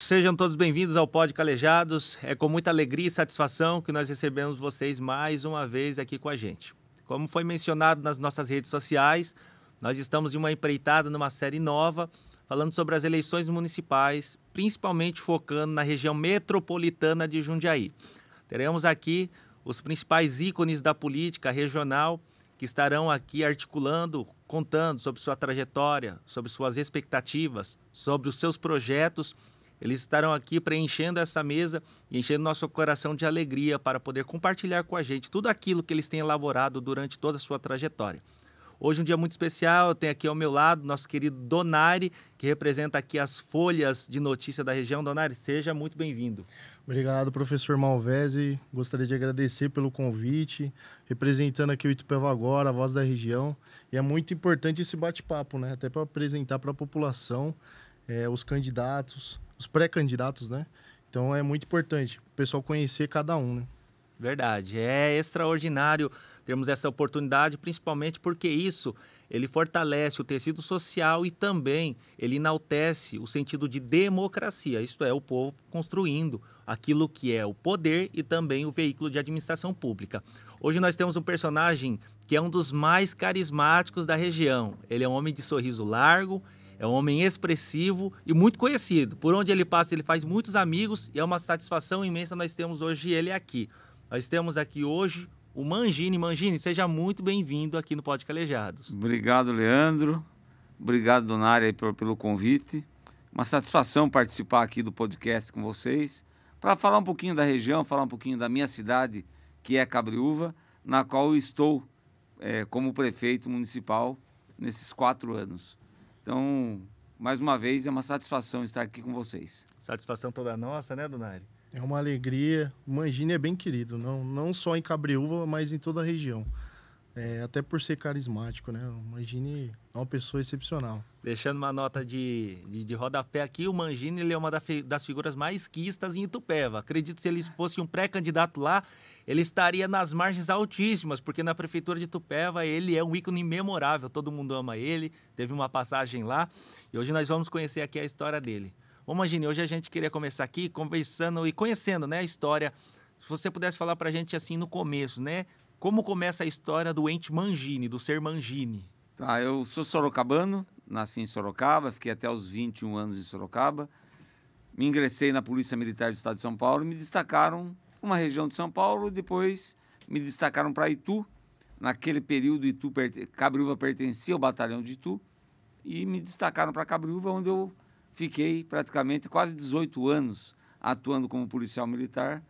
Sejam todos bem-vindos ao Pod Calejados. É com muita alegria e satisfação que nós recebemos vocês mais uma vez aqui com a gente. Como foi mencionado nas nossas redes sociais, nós estamos em uma empreitada numa série nova, falando sobre as eleições municipais, principalmente focando na região metropolitana de Jundiaí. Teremos aqui os principais ícones da política regional que estarão aqui articulando, contando sobre sua trajetória, sobre suas expectativas, sobre os seus projetos eles estarão aqui preenchendo essa mesa e enchendo nosso coração de alegria para poder compartilhar com a gente tudo aquilo que eles têm elaborado durante toda a sua trajetória. Hoje é um dia muito especial, eu tenho aqui ao meu lado nosso querido Donari, que representa aqui as folhas de notícia da região. Donari, seja muito bem-vindo. Obrigado, professor Malvese. Gostaria de agradecer pelo convite, representando aqui o Itupeva agora, a voz da região. E é muito importante esse bate-papo, né? Até para apresentar para a população é, os candidatos, os pré-candidatos, né? Então é muito importante o pessoal conhecer cada um, né? Verdade. É extraordinário termos essa oportunidade, principalmente porque isso ele fortalece o tecido social e também ele enaltece o sentido de democracia, isto é, o povo construindo aquilo que é o poder e também o veículo de administração pública. Hoje nós temos um personagem que é um dos mais carismáticos da região. Ele é um homem de sorriso largo, é um homem expressivo e muito conhecido. Por onde ele passa, ele faz muitos amigos e é uma satisfação imensa nós temos hoje ele aqui. Nós temos aqui hoje o Mangini. Mangini, seja muito bem-vindo aqui no Pod Calejados. Obrigado, Leandro. Obrigado, Donária, pelo convite. Uma satisfação participar aqui do podcast com vocês para falar um pouquinho da região, falar um pouquinho da minha cidade, que é Cabriúva, na qual eu estou é, como prefeito municipal nesses quatro anos. Então, mais uma vez, é uma satisfação estar aqui com vocês. Satisfação toda nossa, né, Donari? É uma alegria. O Mangini é bem querido, não, não só em Cabreúva, mas em toda a região. É, até por ser carismático, né? O Mangini é uma pessoa excepcional. Deixando uma nota de, de, de rodapé aqui, o Mangini ele é uma da, das figuras mais quistas em Itupeva. Acredito que se ele fosse um pré-candidato lá, ele estaria nas margens altíssimas, porque na prefeitura de Tupéva ele é um ícone memorável, todo mundo ama ele, teve uma passagem lá, e hoje nós vamos conhecer aqui a história dele. Vamos, Imagine, hoje a gente queria começar aqui conversando e conhecendo né, a história. Se você pudesse falar para a gente assim no começo, né? Como começa a história do ente Mangini, do ser Mangini? Tá, eu sou sorocabano, nasci em Sorocaba, fiquei até os 21 anos em Sorocaba. Me ingressei na Polícia Militar do Estado de São Paulo e me destacaram uma região de São Paulo, depois me destacaram para Itu. Naquele período, Itu, Cabriúva pertencia ao batalhão de Itu e me destacaram para Cabriúva, onde eu fiquei praticamente quase 18 anos atuando como policial militar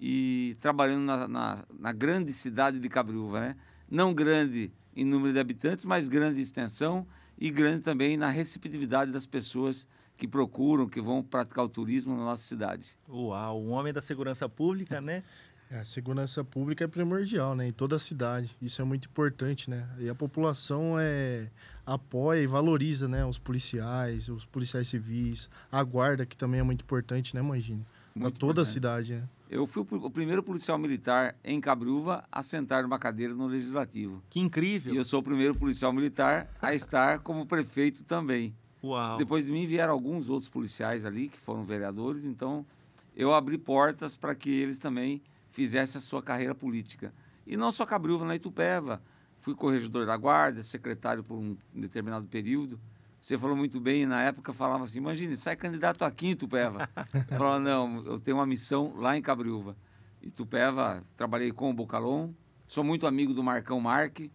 e trabalhando na, na, na grande cidade de Cabriúva, né? Não grande em número de habitantes, mas grande em extensão e grande também na receptividade das pessoas que procuram, que vão praticar o turismo na nossa cidade. Uau, o homem da segurança pública, né? É, a segurança pública é primordial, né? Em toda a cidade. Isso é muito importante, né? E a população é, apoia e valoriza, né? Os policiais, os policiais civis, a guarda, que também é muito importante, né, Mangini? Para toda importante. a cidade, né? Eu fui o primeiro policial militar em Cabruva a sentar numa cadeira no Legislativo. Que incrível! E eu sou o primeiro policial militar a estar como prefeito também. Uau. Depois de mim vieram alguns outros policiais ali que foram vereadores, então eu abri portas para que eles também fizessem a sua carreira política. E não só Cabriúva, na Itupeva. Fui corregedor da guarda, secretário por um determinado período. Você falou muito bem, na época falava assim, imagine, sai candidato aqui em Peva. eu falava, não, eu tenho uma missão lá em Cabriúva. Tupeva, trabalhei com o Bocalon, sou muito amigo do Marcão Marque,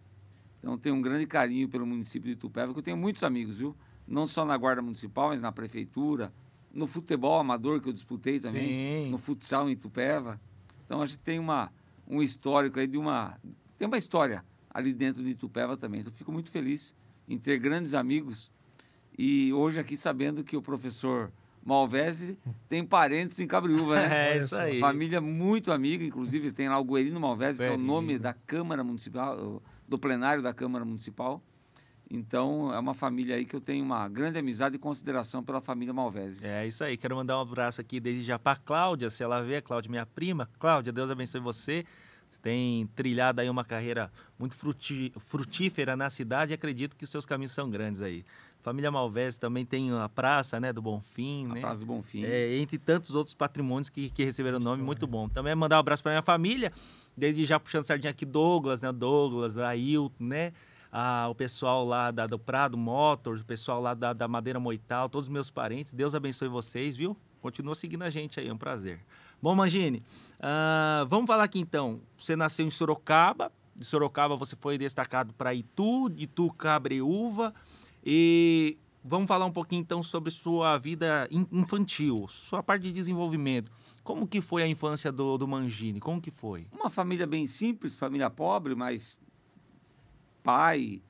então tenho um grande carinho pelo município de Tupeva, que eu tenho muitos amigos, viu? não só na Guarda Municipal, mas na Prefeitura, no futebol amador que eu disputei também, Sim. no futsal em Itupeva. Então a gente tem uma, um histórico aí de uma. Tem uma história ali dentro de Itupeva também. Então fico muito feliz em ter grandes amigos e hoje aqui sabendo que o professor Malvese tem parentes em Cabriúva, né? É isso aí. Família muito amiga, inclusive tem lá o Guerino Malvese, que é o nome da Câmara Municipal, do plenário da Câmara Municipal. Então, é uma família aí que eu tenho uma grande amizade e consideração pela família Malvese. É isso aí. Quero mandar um abraço aqui desde já para Cláudia, se ela vê, Cláudia, minha prima. Cláudia, Deus abençoe você. Você tem trilhado aí uma carreira muito fruti frutífera na cidade e acredito que seus caminhos são grandes aí. Família Malvese também tem a Praça né, do Bonfim. A né? Praça do Bonfim. É, entre tantos outros patrimônios que, que receberam o nome, muito é. bom. Também é mandar um abraço para minha família, desde já puxando sardinha aqui, Douglas, né? Douglas, Ailton, né? ah, o pessoal lá da, do Prado Motors, o pessoal lá da, da Madeira Moital, todos os meus parentes. Deus abençoe vocês, viu? Continua seguindo a gente aí, é um prazer. Bom, Mangini, uh, vamos falar aqui então. Você nasceu em Sorocaba, de Sorocaba você foi destacado para Itu, Itu Cabreúva, e vamos falar um pouquinho então sobre sua vida infantil, sua parte de desenvolvimento. Como que foi a infância do, do Mangini? Como que foi? Uma família bem simples, família pobre, mas pai,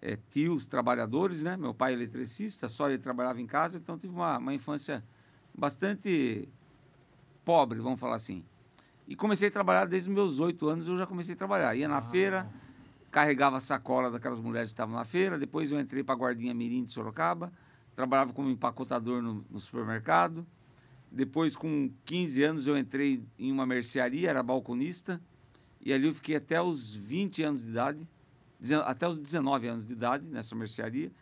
é, tios, trabalhadores, né? Meu pai é eletricista, só ele trabalhava em casa, então tive uma, uma infância bastante pobre, vamos falar assim. E comecei a trabalhar desde os meus oito anos, eu já comecei a trabalhar. Ia na ah. feira, carregava a sacola daquelas mulheres que estavam na feira, depois eu entrei para a guardinha mirim de Sorocaba, trabalhava como empacotador no, no supermercado. Depois, com 15 anos, eu entrei em uma mercearia, era balconista, e ali eu fiquei até os 20 anos de idade até os 19 anos de idade nessa mercearia.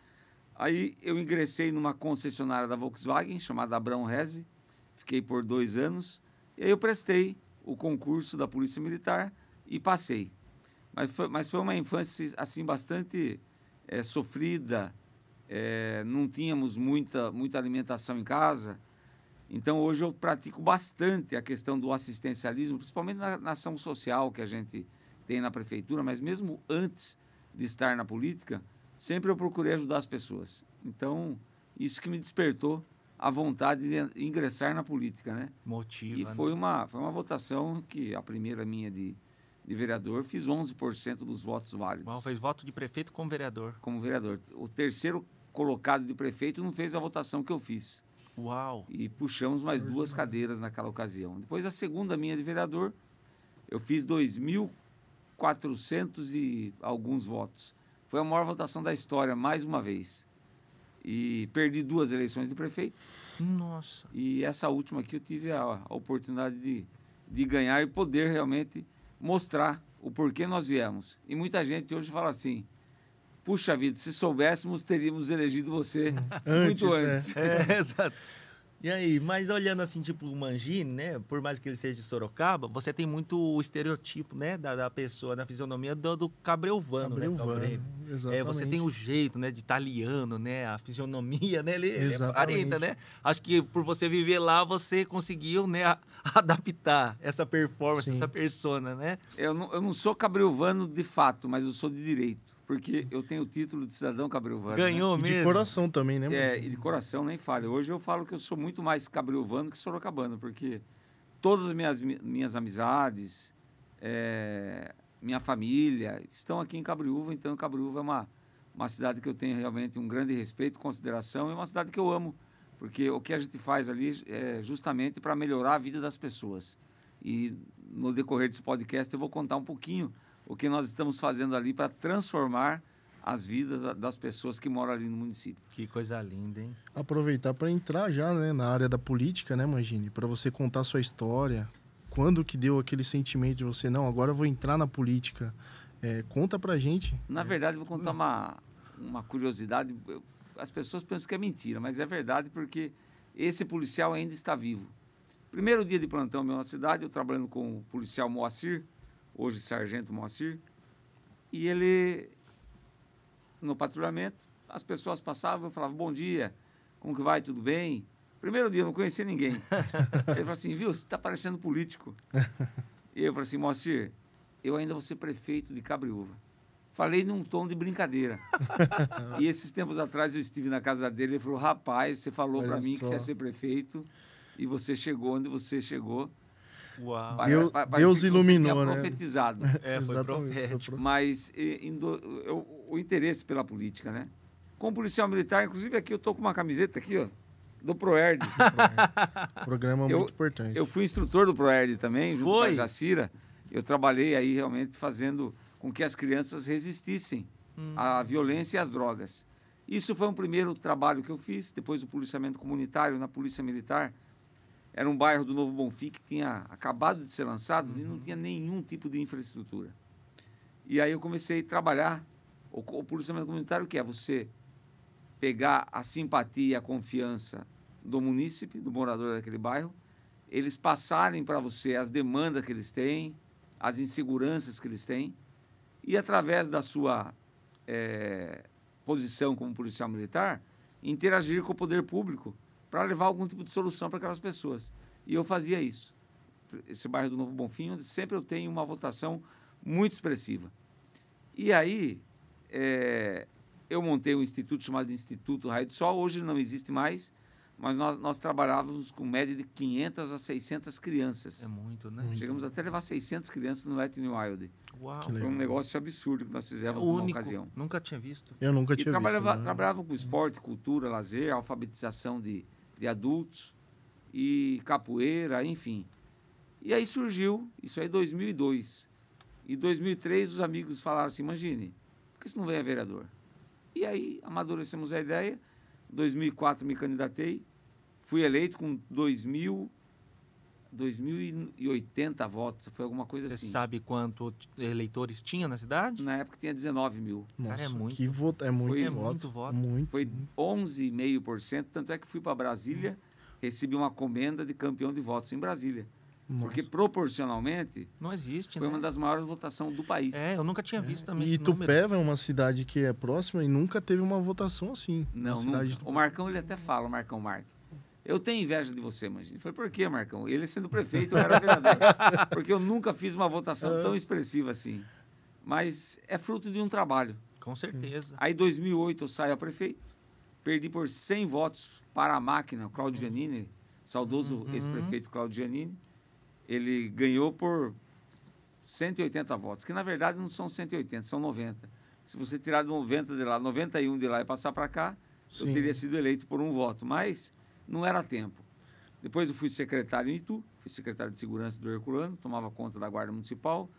Aí eu ingressei numa concessionária da Volkswagen chamada Abrão Reze, fiquei por dois anos e aí eu prestei o concurso da Polícia Militar e passei. Mas foi, mas foi uma infância assim bastante é, sofrida, é, não tínhamos muita, muita alimentação em casa. Então hoje eu pratico bastante a questão do assistencialismo, principalmente na, na ação social que a gente tem na prefeitura, mas mesmo antes de estar na política, sempre eu procurei ajudar as pessoas. Então, isso que me despertou a vontade de ingressar na política, né? Motiva. E foi, né? uma, foi uma votação que a primeira minha de, de vereador, fiz 11% dos votos válidos. Bom, fez voto de prefeito como vereador. Como vereador. O terceiro colocado de prefeito não fez a votação que eu fiz. Uau! E puxamos mais duas cadeiras naquela ocasião. Depois, a segunda minha de vereador, eu fiz 2004. 400 e alguns votos. Foi a maior votação da história, mais uma vez. E perdi duas eleições de prefeito. Nossa. E essa última aqui eu tive a, a oportunidade de, de ganhar e poder realmente mostrar o porquê nós viemos. E muita gente hoje fala assim: puxa vida, se soubéssemos, teríamos elegido você antes, hum. muito antes. Né? É, exato. E aí, mas olhando assim, tipo, o Mangini, né? Por mais que ele seja de Sorocaba, você tem muito o estereotipo, né? Da, da pessoa, da fisionomia do, do cabreuvano, né, é cabreuvano né? Exatamente. É, você tem o jeito, né? De italiano, né? A fisionomia, né? Ele, ele é parenta, né? Acho que por você viver lá, você conseguiu, né? Adaptar essa performance, Sim. essa persona, né? Eu não, eu não sou cabreuvano de fato, mas eu sou de direito porque eu tenho o título de cidadão cabreuvano. Né? Ganhou né? mesmo. de coração também, né? É, e de coração nem falha. Hoje eu falo que eu sou muito mais cabreuvano que sorocabano, porque todas as minhas, minhas amizades, é, minha família, estão aqui em Cabreúva, então Cabreúva é uma, uma cidade que eu tenho realmente um grande respeito, consideração, e uma cidade que eu amo, porque o que a gente faz ali é justamente para melhorar a vida das pessoas. E no decorrer desse podcast eu vou contar um pouquinho o que nós estamos fazendo ali para transformar as vidas das pessoas que moram ali no município. Que coisa linda, hein? Aproveitar para entrar já né, na área da política, né, Mangini? Para você contar sua história. Quando que deu aquele sentimento de você, não, agora eu vou entrar na política? É, conta para gente. Na é. verdade, vou contar uma, uma curiosidade. As pessoas pensam que é mentira, mas é verdade porque esse policial ainda está vivo. Primeiro dia de plantão meu na cidade, eu trabalhando com o policial Moacir, hoje sargento Moacir, e ele, no patrulhamento, as pessoas passavam e falavam, bom dia, como que vai, tudo bem? Primeiro dia, eu não conhecia ninguém. ele falou assim, viu, você está parecendo político. e eu falei assim, Moacir, eu ainda vou ser prefeito de Cabriúva. Falei num tom de brincadeira. e esses tempos atrás eu estive na casa dele, ele falou, rapaz, você falou para mim só. que você ia ser prefeito e você chegou onde você chegou. Uau. Deus, iluminou, né? profetizado. É, foi profético. Mas e, indo, eu, o interesse pela política, né? Como policial militar, inclusive aqui eu tô com uma camiseta aqui, ó, do Proerd. Programa eu, muito importante. Eu fui instrutor do Proerd também, junto foi. com a Jacira. Eu trabalhei aí realmente fazendo com que as crianças resistissem hum. à violência e às drogas. Isso foi um primeiro trabalho que eu fiz, depois o policiamento comunitário na Polícia Militar, era um bairro do Novo Bonfim que tinha acabado de ser lançado uhum. e não uhum. tinha nenhum tipo de infraestrutura. E aí eu comecei a trabalhar o, o policiamento comunitário, que é você pegar a simpatia e a confiança do munícipe, do morador daquele bairro, eles passarem para você as demandas que eles têm, as inseguranças que eles têm, e através da sua é, posição como policial militar, interagir com o poder público para levar algum tipo de solução para aquelas pessoas. E eu fazia isso. Esse bairro do Novo Bonfim, onde sempre eu tenho uma votação muito expressiva. E aí, é, eu montei um instituto chamado Instituto Raio do Sol, hoje não existe mais, mas nós, nós trabalhávamos com média de 500 a 600 crianças. É muito, né? Chegamos até a levar 600 crianças no Etni Wild. Uau! Foi um negócio absurdo que nós fizemos é numa ocasião. Nunca tinha visto. Eu nunca tinha e visto. Trabalhava, né? com esporte, cultura, lazer, alfabetização de, de adultos e capoeira, enfim. E aí surgiu, isso aí é em 2002. E 2003 os amigos falaram assim, imagine, por que você não vem a vereador? E aí amadurecemos a ideia. Em 2004 me candidatei, fui eleito com 2000 2.080 votos, foi alguma coisa Você assim. Você sabe quanto eleitores tinha na cidade? Na época tinha 19 mil. Nossa, Cara, é muito. Que voto, é muito, foi, é voto, muito voto. Muito. Foi 11,5%, tanto é que fui para Brasília, recebi uma comenda de campeão de votos em Brasília. Nossa. Porque proporcionalmente. Não existe, Foi né? uma das maiores votações do país. É, eu nunca tinha é. visto é. também. E Tupéva é uma cidade que é próxima e nunca teve uma votação assim. Não, O Marcão, ele até fala, o Marcão Marque. Eu tenho inveja de você, Mangini. Falei, por quê, Marcão? Ele sendo prefeito, eu era vereador. Porque eu nunca fiz uma votação tão é. expressiva assim. Mas é fruto de um trabalho. Com certeza. Aí, em 2008, eu saio a prefeito. Perdi por 100 votos para a máquina, Claudio uhum. Giannini, saudoso uhum. ex-prefeito Claudio Giannini. Ele ganhou por 180 votos, que na verdade não são 180, são 90. Se você tirar 90 de lá, 91 de lá e passar para cá, Sim. eu teria sido eleito por um voto. Mas não era tempo. Depois eu fui secretário em Itu, fui secretário de segurança do Herculano, tomava conta da Guarda Municipal,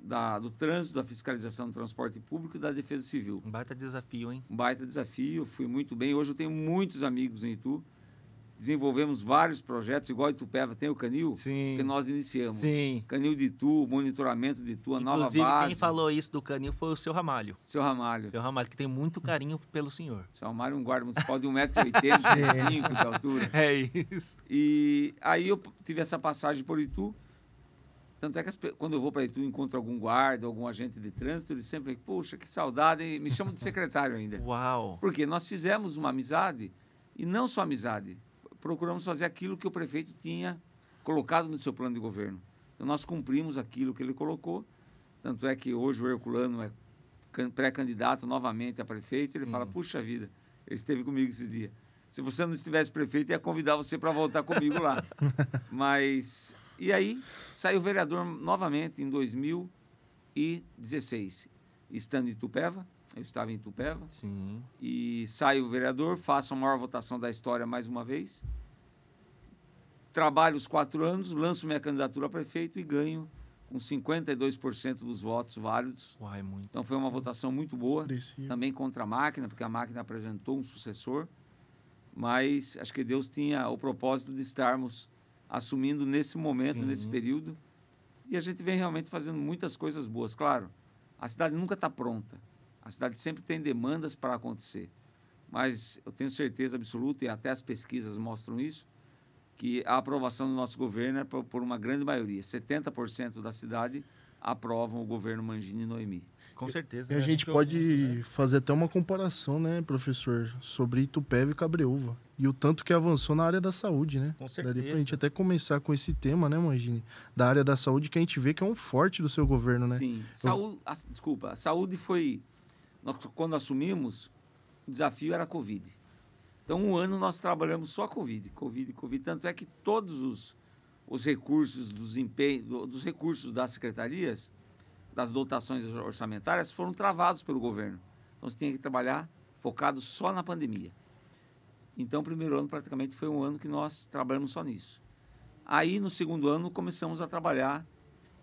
da, do trânsito, da fiscalização do transporte público e da defesa civil. Um baita desafio, hein? Um baita desafio, fui muito bem. Hoje eu tenho muitos amigos em Itu desenvolvemos vários projetos, igual Itupeva tem o Canil, Sim. que nós iniciamos. Sim. Canil de Tu, monitoramento de Tu, a Inclusive, nova base. quem falou isso do Canil foi o seu Ramalho. Seu Ramalho. Seu Ramalho, que tem muito carinho pelo senhor. Seu Ramalho é um guarda municipal de 1,85m de altura. É isso. E aí eu tive essa passagem por Itu. Tanto é que as, quando eu vou para Itu, encontro algum guarda, algum agente de trânsito, eles sempre, poxa, que saudade, me chamam de secretário ainda. Uau! Porque nós fizemos uma amizade, e não só amizade, procuramos fazer aquilo que o prefeito tinha colocado no seu plano de governo. Então, nós cumprimos aquilo que ele colocou, tanto é que hoje o Herculano é pré-candidato novamente a prefeito, Sim. ele fala, puxa vida, ele esteve comigo esses dias. Se você não estivesse prefeito, ia convidar você para voltar comigo lá. Mas, e aí, saiu vereador novamente em 2016, estando em Tupéva, eu estava em Tupeva. Sim. E sai o vereador, faço a maior votação da história mais uma vez. Trabalho os quatro anos, lanço minha candidatura a prefeito e ganho com 52% dos votos válidos. Uai, muito. Então foi uma votação muito boa. Expressivo. Também contra a máquina, porque a máquina apresentou um sucessor. Mas acho que Deus tinha o propósito de estarmos assumindo nesse momento, Sim. nesse período. E a gente vem realmente fazendo muitas coisas boas. Claro, a cidade nunca está pronta. A cidade sempre tem demandas para acontecer. Mas eu tenho certeza absoluta, e até as pesquisas mostram isso, que a aprovação do nosso governo é por uma grande maioria. 70% da cidade aprovam o governo Mangini e Noemi. Com certeza. E a, né? gente, pode né? fazer até uma comparação, né, professor, sobre Itupeva e Cabreúva. E o tanto que avançou na área da saúde, né? Com certeza. Daria pra gente até começar com esse tema, né, Mangini? Da área da saúde, que a gente vê que é um forte do seu governo, né? Sim. Saúde, a, desculpa, a saúde foi nós, quando assumimos, o desafio era a Covid. Então, um ano nós trabalhamos só Covid, Covid, Covid. Tanto é que todos os, os recursos dos, empenho, dos recursos das secretarias, das dotações orçamentárias, foram travados pelo governo. Então, você tinha que trabalhar focado só na pandemia. Então, o primeiro ano praticamente foi um ano que nós trabalhamos só nisso. Aí, no segundo ano, começamos a trabalhar,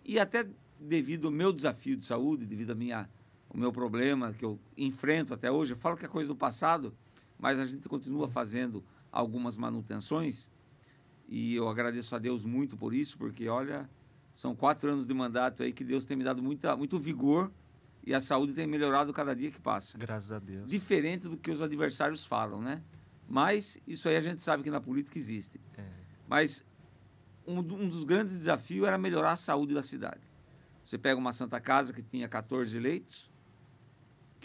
e até devido ao meu desafio de saúde, devido à minha o meu problema que eu enfrento até hoje. Eu falo que é coisa do passado, mas a gente continua fazendo algumas manutenções e eu agradeço a Deus muito por isso, porque olha, são quatro anos de mandato aí que Deus tem me dado muita, muito vigor e a saúde tem melhorado cada dia que passa. Graças a Deus. Diferente do que os adversários falam, né? Mas isso aí a gente sabe que na política existe. É. Mas um, um dos grandes desafios era melhorar a saúde da cidade. Você pega uma Santa Casa que tinha 14 leitos,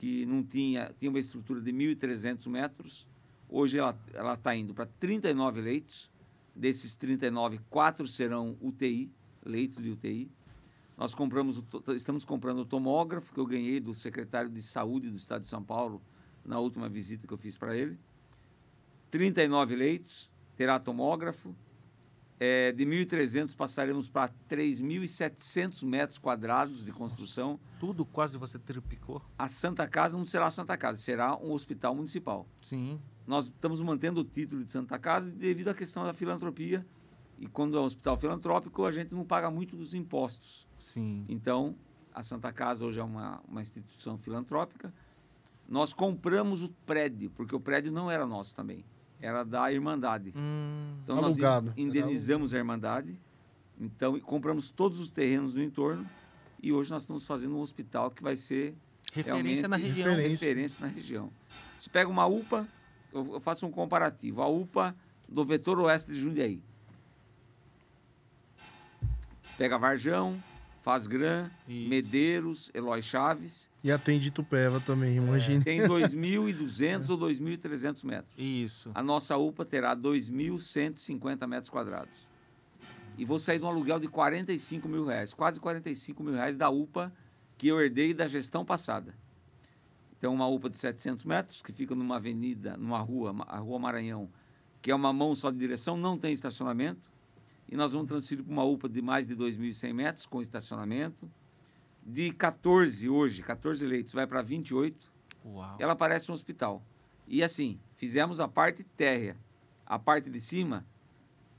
que não tinha, tinha uma estrutura de 1.300 metros, hoje ela está indo para 39 leitos, desses 39, quatro serão UTI, leitos de UTI. Nós compramos, estamos comprando o tomógrafo que eu ganhei do secretário de Saúde do Estado de São Paulo na última visita que eu fiz para ele. 39 leitos, terá tomógrafo, é, de 1.300 passaremos para 3.700 metros quadrados de construção. Tudo quase você triplicou. A Santa Casa não será a Santa Casa, será um hospital municipal. Sim. Nós estamos mantendo o título de Santa Casa devido à questão da filantropia. E quando é um hospital filantrópico, a gente não paga muito dos impostos. Sim. Então, a Santa Casa hoje é uma, uma instituição filantrópica. Nós compramos o prédio, porque o prédio não era nosso também era da Irmandade. Hum, então alugado. nós indenizamos a Irmandade, então compramos todos os terrenos no entorno e hoje nós estamos fazendo um hospital que vai ser referência na região. Referência. referência. na região. Se pega uma UPA, eu faço um comparativo, a UPA do vetor oeste de Jundiaí. Pega Varjão, Fazgran, Isso. Medeiros, Eloy Chaves. E atende Tupéva também, é. imagina. É. Tem 2.200 ou 2.300 metros. Isso. A nossa UPA terá 2.150 metros quadrados. E vou sair de um aluguel de 45 mil reais, quase 45 mil reais da UPA que eu herdei da gestão passada. Então, uma UPA de 700 metros, que fica numa avenida, numa rua, a Rua Maranhão, que é uma mão só de direção, não tem estacionamento e nós vamos transferir para uma UPA de mais de 2.100 metros com estacionamento. De 14 hoje, 14 leitos, vai para 28. Uau. Ela parece um hospital. E assim, fizemos a parte térrea. A parte de cima,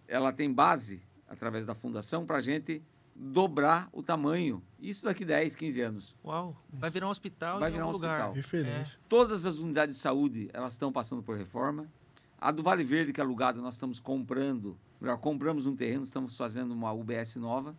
ela tem base, através da fundação, para a gente dobrar o tamanho. Isso daqui 10, 15 anos. Uau! Vai virar um hospital Vai virar um lugar. hospital. Referência. É. Todas as unidades de saúde, elas estão passando por reforma. A do Vale Verde, que é alugada, nós estamos comprando compramos um terreno, estamos fazendo uma UBS nova.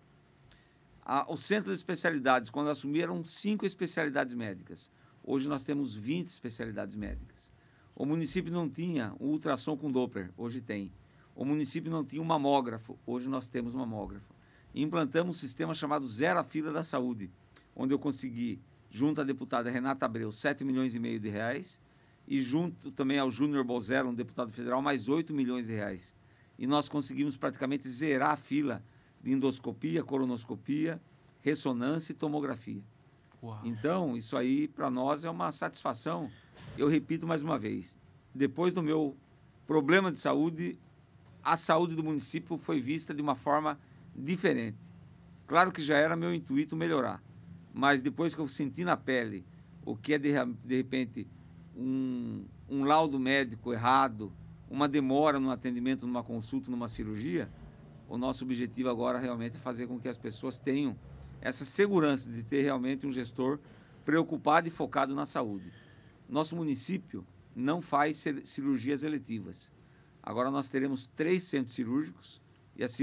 A, o centro de especialidades, quando assumiram cinco especialidades médicas. Hoje nós temos 20 especialidades médicas. O município não tinha um ultrassom com Doppler, hoje tem. O município não tinha um mamógrafo, hoje nós temos um mamógrafo. implantamos um sistema chamado Zero a Fila da Saúde, onde eu consegui, junto à deputada Renata Abreu, 7 milhões e meio de reais, e junto também ao Júnior Bolzero, um deputado federal, mais 8 milhões de reais e nós conseguimos praticamente zerar a fila de endoscopia, colonoscopia, ressonância e tomografia. Uau. Então, isso aí para nós é uma satisfação. Eu repito mais uma vez: depois do meu problema de saúde, a saúde do município foi vista de uma forma diferente. Claro que já era meu intuito melhorar, mas depois que eu senti na pele o que é de, de repente um, um laudo médico errado, uma demora no atendimento, numa consulta, numa cirurgia, o nosso objetivo agora realmente é fazer com que as pessoas tenham essa segurança de ter realmente um gestor preocupado e focado na saúde. Nosso município não faz cirurgias eletivas. Agora nós teremos três centros cirúrgicos e as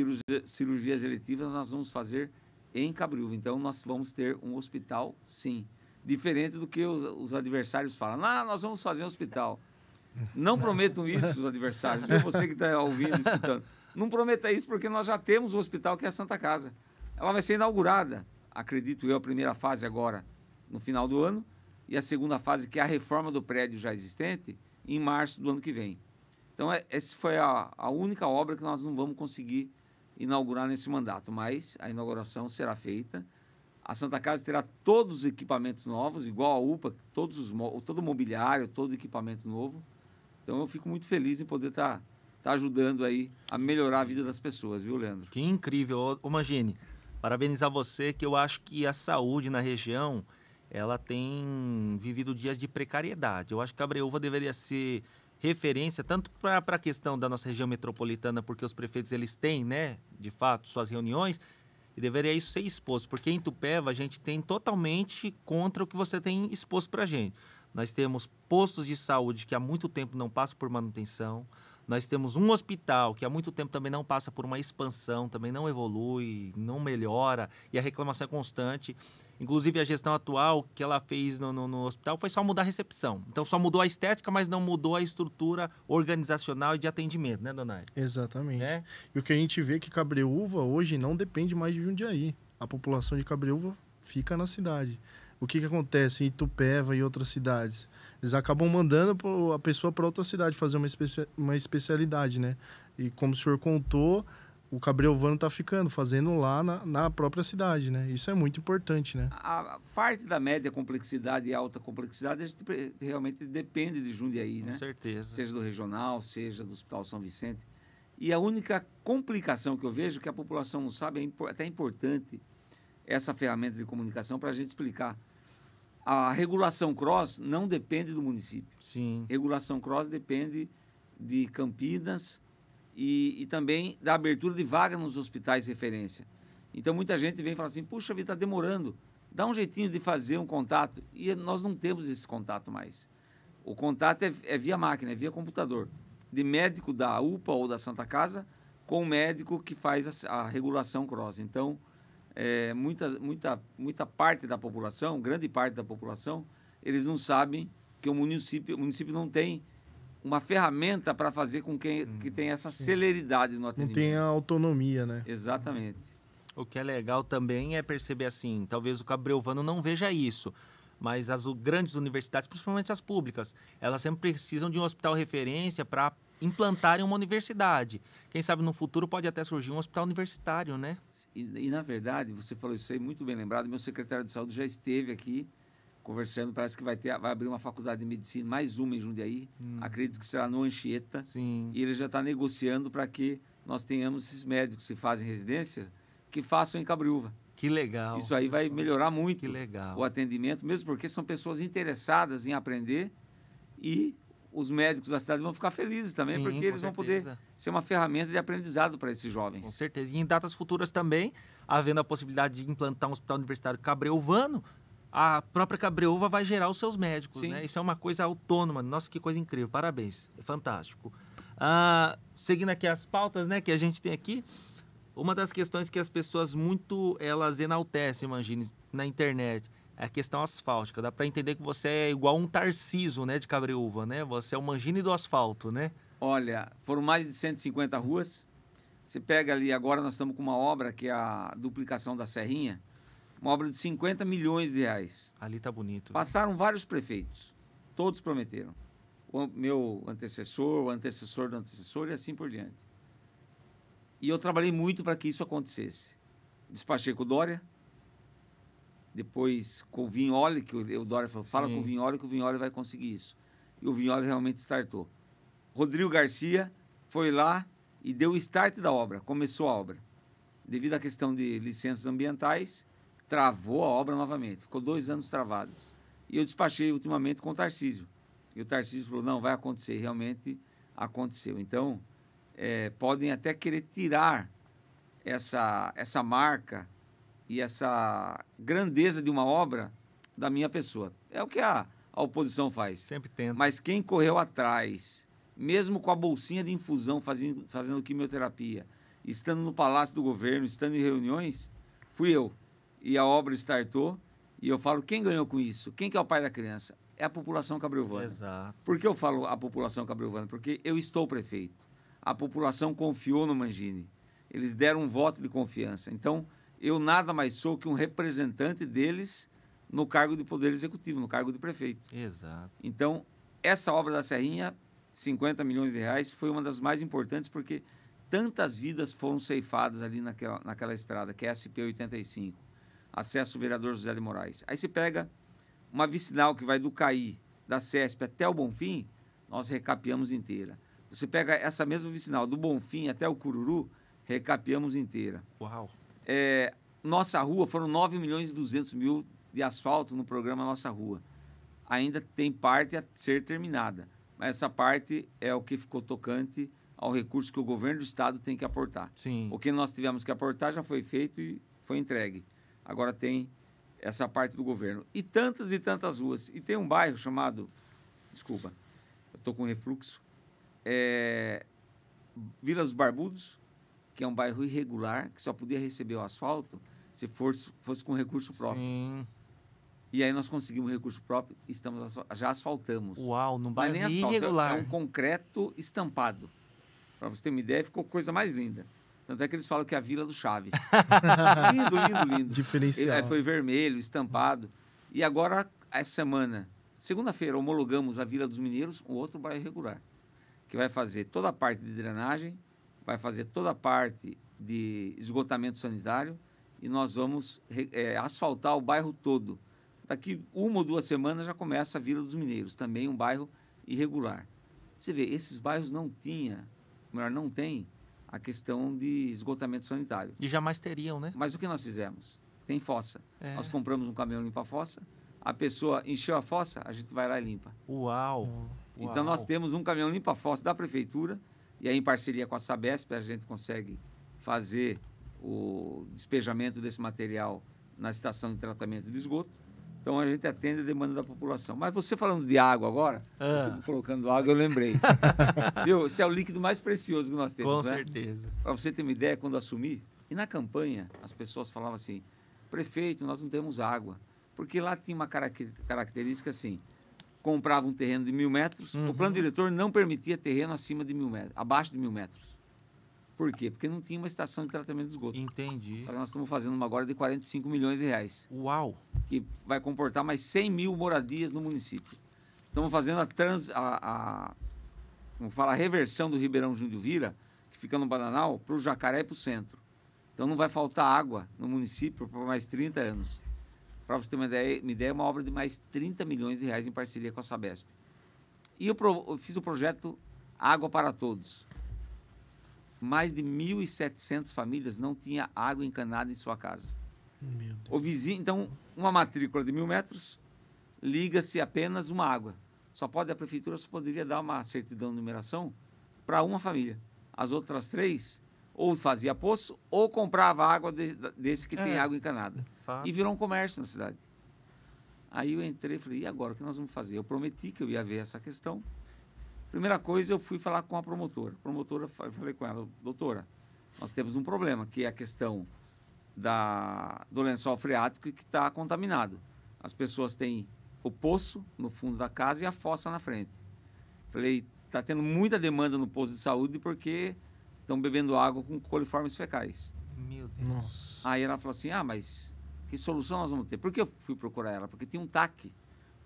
cirurgias eletivas nós vamos fazer em Cabriúva. Então nós vamos ter um hospital, sim. Diferente do que os, os adversários falam. Ah, nós vamos fazer um hospital. Não prometam isso os adversários. você que está ouvindo, escutando. Não prometa isso porque nós já temos o um hospital que é a Santa Casa. Ela vai ser inaugurada, acredito eu, a primeira fase agora, no final do ano, e a segunda fase, que é a reforma do prédio já existente, em março do ano que vem. Então, é, essa foi a, a única obra que nós não vamos conseguir inaugurar nesse mandato, mas a inauguração será feita. A Santa Casa terá todos os equipamentos novos, igual a UPA, todos os, todo o mobiliário, todo equipamento novo. Então eu fico muito feliz em poder estar tá, tá ajudando aí a melhorar a vida das pessoas, viu, Leandro? Que incrível, ô Mangini. Parabenizar você, que eu acho que a saúde na região ela tem vivido dias de precariedade. Eu acho que a Breuva deveria ser referência tanto para a questão da nossa região metropolitana, porque os prefeitos eles têm, né, de fato, suas reuniões, e deveria isso ser exposto, porque em Tupéva a gente tem totalmente contra o que você tem exposto para a gente nós temos postos de saúde que há muito tempo não passam por manutenção, nós temos um hospital que há muito tempo também não passa por uma expansão, também não evolui, não melhora, e a reclamação é constante. Inclusive, a gestão atual que ela fez no, no, no, hospital foi só mudar a recepção. Então, só mudou a estética, mas não mudou a estrutura organizacional e de atendimento, né, Donai? Exatamente. É? E o que a gente vê é que Cabreúva hoje não depende mais de Jundiaí. A população de Cabreúva fica na cidade o que, que acontece em Itupeva e outras cidades? Eles acabam mandando a pessoa para outra cidade fazer uma, uma especialidade, né? E como o senhor contou, o Cabreovano está ficando, fazendo lá na, na, própria cidade, né? Isso é muito importante, né? A parte da média complexidade e alta complexidade, a gente realmente depende de Jundiaí, Com né? Com certeza. Seja do regional, seja do Hospital São Vicente. E a única complicação que eu vejo, que a população não sabe, é até importante essa ferramenta de comunicação para a gente explicar a regulação cross não depende do município. Sim. Regulação cross depende de Campinas e, e também da abertura de vaga nos hospitais de referência. Então muita gente vem fala assim: puxa vida, está demorando. Dá um jeitinho de fazer um contato. E nós não temos esse contato mais. O contato é, é via máquina, é via computador. De médico da UPA ou da Santa Casa com o médico que faz a, a regulação cross. Então, é, muita, muita, muita parte da população, grande parte da população, eles não sabem que o município, o município não tem uma ferramenta para fazer com que, hum, que tenha essa celeridade no atendimento. Não tem a autonomia, né? Exatamente. O que é legal também é perceber assim, talvez o Cabreuvano não veja isso, mas as grandes universidades, principalmente as públicas, elas sempre precisam de um hospital referência para implantarem uma universidade. Quem sabe no futuro pode até surgir um hospital universitário, né? E, e na verdade, você falou isso aí muito bem lembrado, meu secretário de saúde já esteve aqui conversando, parece que vai, ter, vai abrir uma faculdade de medicina, mais uma em Jundiaí, hum. acredito que será no Anchieta, Sim. e ele já está negociando para que nós tenhamos esses médicos que fazem residência, que façam em Cabriúva. Que legal. Isso aí vai melhorar muito o atendimento, mesmo porque são pessoas interessadas em aprender e os médicos da cidade vão ficar felizes também, Sim, porque eles vão poder ser uma ferramenta de aprendizado para esses jovens. Com certeza. E em datas futuras também, havendo a possibilidade de implantar um hospital universitário cabreuvano, a própria Cabreuva vai gerar os seus médicos, né? Isso é uma coisa autônoma. Nossa, que coisa incrível. Parabéns. É fantástico. Ah, seguindo aqui as pautas, né, que a gente tem aqui, uma das questões que as pessoas muito elas enaltecem, imagine, na internet, é a questão asfáltica. Dá para entender que você é igual um Tarciso, né, de Cabreúva, né? Você é o Mangini do asfalto, né? Olha, foram mais de 150 ruas. Você pega ali, agora nós estamos com uma obra que é a duplicação da Serrinha, uma obra de 50 milhões de reais. Ali tá bonito. Passaram vários prefeitos, todos prometeram. O meu antecessor, o antecessor do antecessor e assim por diante. E eu trabalhei muito para que isso acontecesse. Despachei com o Dória, depois com o Vignoli, que o Dória falou, fala Sim. com o Vignoli que o Vignoli vai conseguir isso. E o Vignoli realmente startou. Rodrigo Garcia foi lá e deu o start da obra, começou a obra. Devido à questão de licenças ambientais, travou a obra novamente. Ficou dois anos travado. E eu despachei ultimamente com o Tarcísio. E o Tarcísio falou, não, vai acontecer. Realmente aconteceu. Então, é, podem até querer tirar essa, essa marca e essa grandeza de uma obra da minha pessoa. É o que a, a oposição faz. Sempre tenta. Mas quem correu atrás, mesmo com a bolsinha de infusão fazendo, fazendo quimioterapia, estando no palácio do governo, estando em reuniões, fui eu. E a obra startou. E eu falo, quem ganhou com isso? Quem que é o pai da criança? É a população cabreuvana. Exato. Por que eu falo a população cabreuvana? Porque eu estou prefeito. A população confiou no Mangini. Eles deram um voto de confiança. Então, eu nada mais sou que um representante deles no cargo de poder executivo, no cargo de prefeito. Exato. Então, essa obra da Serrinha, 50 milhões de reais, foi uma das mais importantes porque tantas vidas foram ceifadas ali naquela, naquela estrada, que é a SP85, acesso ao vereador José de Moraes. Aí se pega uma vicinal que vai do Caí, da CESP até o Bonfim, nós recapeamos inteira. Você pega essa mesma vicinal do Bonfim até o Cururu, recapeamos inteira. Uau! É, nossa Rua, foram 9 milhões e 200 mil de asfalto no programa Nossa Rua. Ainda tem parte a ser terminada, mas essa parte é o que ficou tocante ao recurso que o governo do estado tem que aportar. Sim. O que nós tivemos que aportar já foi feito e foi entregue. Agora tem essa parte do governo. E tantas e tantas ruas. E tem um bairro chamado. Desculpa, eu estou com refluxo. É, Vila dos Barbudos, que é um bairro irregular, que só podia receber o asfalto se fosse, fosse com recurso próprio. Sim. E aí nós conseguimos recurso próprio e estamos, já asfaltamos. Uau, num é bairro Mas nem é- irregular. é um concreto estampado. Para você ter uma ideia, ficou coisa mais linda. Tanto é que eles falam que é a Vila do Chaves. lindo, lindo, lindo. É, Diferencial. Ele, foi vermelho, estampado. E agora, essa semana, segunda-feira, homologamos a Vila dos Mineiros, um outro bairro regular, que vai fazer toda a parte de drenagem, vai fazer toda a parte de esgotamento sanitário e nós vamos é, asfaltar o bairro todo. Daqui uma ou duas semanas já começa a Vila dos Mineiros, também um bairro irregular. Você vê, esses bairros não tinha, melhor, não tem a questão de esgotamento sanitário. E jamais teriam, né? Mas o que nós fizemos? Tem fossa. É. Nós compramos um caminhão limpa-fossa, a pessoa encheu a fossa, a gente vai lá e limpa. Uau! Hum. Então nós temos um caminhão limpa-fossa da prefeitura e aí, em parceria com a Sabesp, a gente consegue fazer o despejamento desse material na estação de tratamento de esgoto. Então a gente atende a demanda da população. Mas você falando de água agora, ah. colocando água, eu lembrei. Viu? Esse é o líquido mais precioso que nós temos. Com né? certeza. Para você ter uma ideia, quando assumi, e na campanha as pessoas falavam assim: prefeito, nós não temos água. Porque lá tinha uma característica assim: comprava um terreno de mil metros, uhum. o plano uhum. diretor não permitia terreno acima de mil metros, abaixo de mil metros. Por quê? Porque não tinha uma estação de tratamento de esgoto. Entendi. Só que nós estamos fazendo uma agora de 45 milhões de reais. Uau! Que vai comportar mais 100 mil moradias no município. Estamos fazendo a trans... A, a, vamos falar, a reversão do Ribeirão Júlio Vira, que fica no Bananal, para o Jacaré e para o centro. Então não vai faltar água no município por mais 30 anos. Para você ter uma ideia, uma ideia, é uma obra de mais 30 milhões de reais em parceria com a Sabesp. E eu, pro, eu fiz o projeto Água para Todos. Mais de 1.700 famílias não tinha água encanada em sua casa. O vizinho, então, uma matrícula de mil metros, liga-se apenas uma água. Só pode a prefeitura só poderia dar uma certidão de numeração para uma família. As outras três ou fazia poço ou comprava água de, desse que é. tem água encanada. Fato. E virou um comércio na cidade. Aí eu entrei e falei, e agora, o que nós vamos fazer? Eu prometi que eu ia ver essa questão. Primeira coisa, eu fui falar com a promotora. A promotora, eu falei com ela, doutora, nós temos um problema, que é a questão da, do lençol freático que está contaminado. As pessoas têm o poço no fundo da casa e a fossa na frente. Falei, está tendo muita demanda no posto de saúde porque estão bebendo água com coliformes fecais. Meu Deus. Nossa. Aí ela falou assim, ah, mas que solução nós vamos ter? Por que eu fui procurar ela? Porque tinha um TAC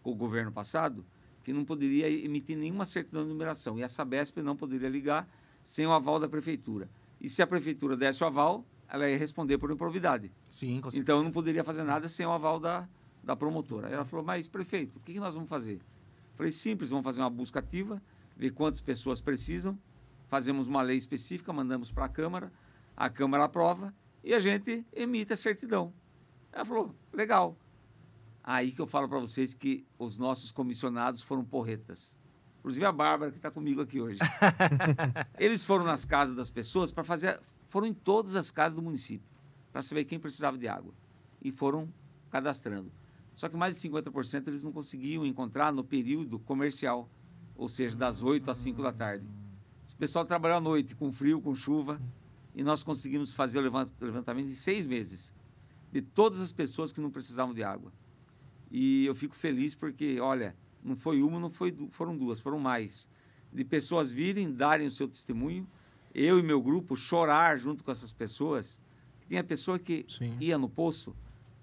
com o governo passado que não poderia emitir nenhuma certidão de numeração. E a Sabesp não poderia ligar sem o aval da prefeitura. E se a prefeitura desse o aval, ela ia responder por improvidade. Sim, com certeza. Então eu não poderia fazer nada sem o aval da, da promotora. Ela falou, mas prefeito, o que, nós vamos fazer? Eu falei, simples, vamos fazer uma busca ativa, ver quantas pessoas precisam, fazemos uma lei específica, mandamos para a Câmara, a Câmara aprova e a gente emite a certidão. Ela falou, legal. Aí que eu falo para vocês que os nossos comissionados foram porretas. Inclusive a Bárbara, que está comigo aqui hoje. Eles foram nas casas das pessoas para fazer. Foram em todas as casas do município para saber quem precisava de água. E foram cadastrando. Só que mais de 50% eles não conseguiam encontrar no período comercial, ou seja, das 8 às 5 da tarde. Esse pessoal trabalhou à noite, com frio, com chuva, e nós conseguimos fazer o levantamento em seis meses de todas as pessoas que não precisavam de água. E eu fico feliz porque, olha, não foi uma, não foi, foram duas, foram mais. De pessoas virem, darem o seu testemunho, eu e meu grupo chorar junto com essas pessoas. Tinha pessoa que Sim. ia no poço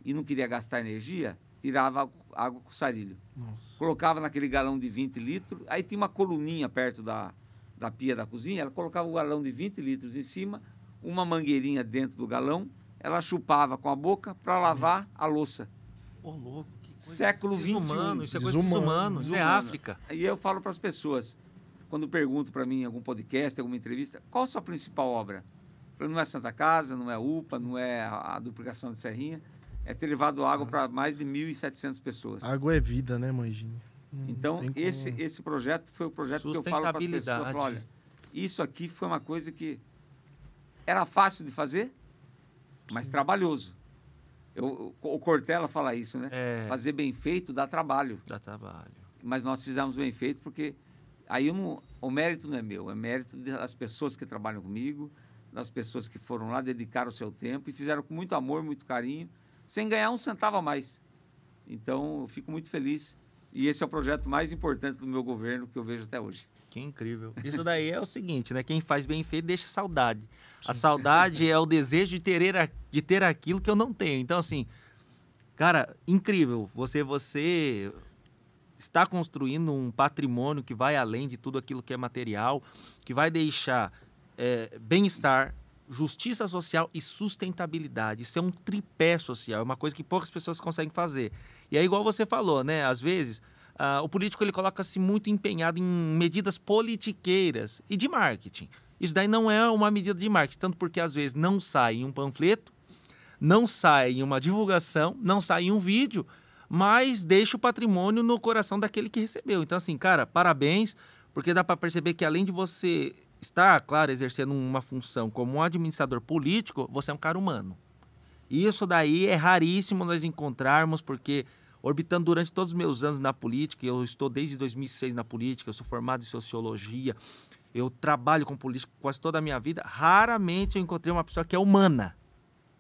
e não queria gastar energia, tirava água com sarilho. Nossa. Colocava naquele galão de 20 litros, aí tinha uma coluninha perto da, da pia da cozinha, ela colocava o galão de 20 litros em cima, uma mangueirinha dentro do galão, ela chupava com a boca para lavar a louça. Ô, louco. Século XXI. Desumano, isso é coisa desumano. desumano. Isso é África. E eu falo para as pessoas, quando pergunto para mim em algum podcast, alguma entrevista, qual a sua principal obra? Falo, não é Santa Casa, não é UPA, não é a duplicação de Serrinha. É ter levado água é. para mais de 1.700 pessoas. Água é vida, né, Manjinha? Então, esse, como... esse projeto foi o projeto que eu falo para as pessoas. Eu falo, olha, isso aqui foi uma coisa que era fácil de fazer, mas trabalhoso. Eu, o Cortella fala isso, né? É. Fazer bem feito dá trabalho. Dá trabalho. Mas nós fizemos bem feito porque aí não, o mérito não é meu, é mérito das pessoas que trabalham comigo, das pessoas que foram lá, dedicaram o seu tempo e fizeram com muito amor, muito carinho, sem ganhar um centavo a mais. Então, eu fico muito feliz e esse é o projeto mais importante do meu governo que eu vejo até hoje. Que incrível. Isso daí é o seguinte, né? Quem faz bem feito deixa saudade. Sim. A saudade é o desejo de ter, de ter aquilo que eu não tenho. Então, assim, cara, incrível. Você, você está construindo um patrimônio que vai além de tudo aquilo que é material, que vai deixar é, bem-estar, justiça social e sustentabilidade. Isso é um tripé social, é uma coisa que poucas pessoas conseguem fazer. E é igual você falou, né? Às vezes Uh, o político ele coloca-se muito empenhado em medidas politiqueiras e de marketing. Isso daí não é uma medida de marketing, tanto porque às vezes não sai em um panfleto, não sai em uma divulgação, não sai em um vídeo, mas deixa o patrimônio no coração daquele que recebeu. Então, assim, cara, parabéns, porque dá para perceber que além de você estar, claro, exercendo uma função como um administrador político, você é um cara humano. Isso daí é raríssimo nós encontrarmos, porque orbitando durante todos os meus anos na política, eu estou desde 2006 na política, eu sou formado em sociologia, eu trabalho com política quase toda a minha vida, raramente eu encontrei uma pessoa que é humana,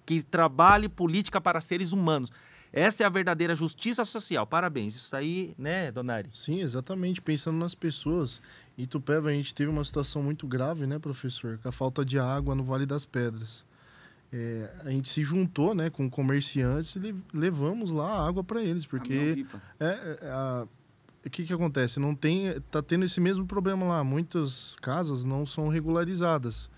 que trabalhe política para seres humanos. Essa é a verdadeira justiça social. Parabéns. Isso aí, né, Donário? Sim, exatamente. Pensando nas pessoas. Itupeva, a gente teve uma situação muito grave, né, professor? Com a falta de água no Vale das Pedras. É, a gente se juntou né, com comerciantes e levamos lá água para eles, porque o é, é, é o que, que acontece? Não tem, tá tendo esse mesmo problema lá. Muitas casas não são regularizadas.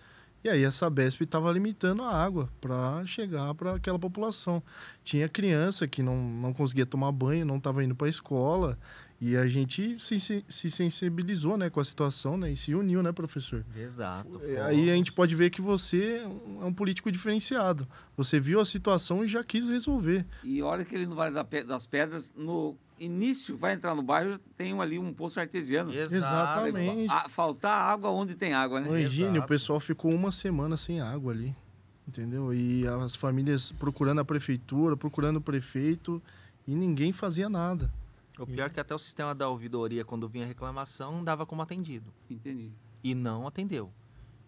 E aí a Sabesp estava limitando a água para chegar para aquela população. Tinha criança que não, não conseguia tomar banho, não estava indo para a escola. E a gente se, se, sensibilizou né, com a situação né, e se uniu, né, professor? Exato. Fomos. Aí a gente pode ver que você é um político diferenciado. Você viu a situação e já quis resolver. E olha que ele não Vale das Pedras, no início, vai entrar no bairro, tem ali um poço artesiano. Exatamente. A, faltar água onde tem água, né? Imagine, o pessoal ficou uma semana sem água ali, entendeu? E as famílias procurando a prefeitura, procurando o prefeito, e ninguém fazia nada. O pior é que até o sistema da ouvidoria, quando vinha reclamação, dava como atendido. Entendi. E não atendeu.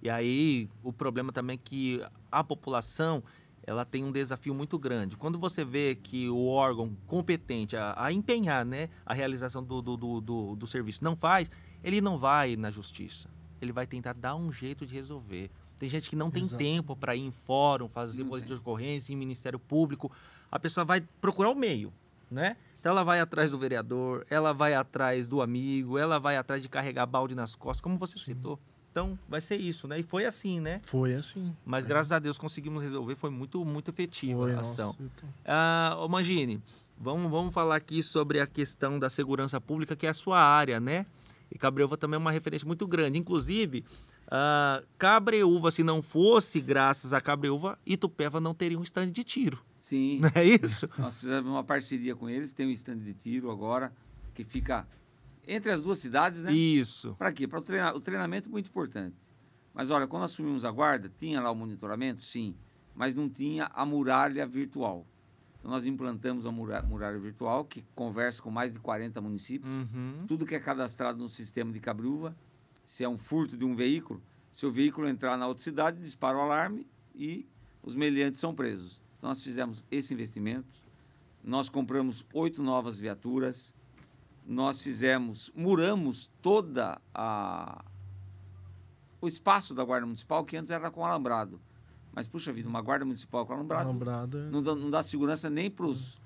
E aí, o problema também é que a população ela tem um desafio muito grande. Quando você vê que o órgão competente a, a empenhar né, a realização do, do, do, do, do serviço não faz, ele não vai na justiça. Ele vai tentar dar um jeito de resolver. Tem gente que não tem Exato. tempo para ir em fórum, fazer boletim de ocorrência, em Ministério Público. A pessoa vai procurar o meio, né? Então ela vai atrás do vereador, ela vai atrás do amigo, ela vai atrás de carregar balde nas costas, como você Sim. citou. Então, vai ser isso, né? E foi assim, né? Foi assim. Mas é. graças a Deus conseguimos resolver, foi muito, muito efetiva a ação. Nossa, então... ah, imagine, vamos, vamos falar aqui sobre a questão da segurança pública, que é a sua área, né? E Cabriova também é uma referência muito grande. Inclusive, Uh, Cabreúva, se não fosse graças a Cabreúva, Itupeva não teria um stand de tiro. Sim. Não é isso? Nós fizemos uma parceria com eles, tem um stand de tiro agora, que fica entre as duas cidades, né? Isso. Para quê? Para o, treina... o treinamento é muito importante. Mas olha, quando assumimos a guarda, tinha lá o monitoramento? Sim. Mas não tinha a muralha virtual. Então nós implantamos a muralha virtual, que conversa com mais de 40 municípios. Uhum. Tudo que é cadastrado no sistema de Cabreúva se é um furto de um veículo, se o veículo entrar na outra cidade, dispara o alarme e os meliantes são presos. Então, nós fizemos esse investimento, nós compramos oito novas viaturas, nós fizemos, muramos toda a o espaço da guarda municipal que antes era com alambrado. Mas puxa vida, uma guarda municipal com alambrado, alambrado é não, dá, não dá segurança nem para os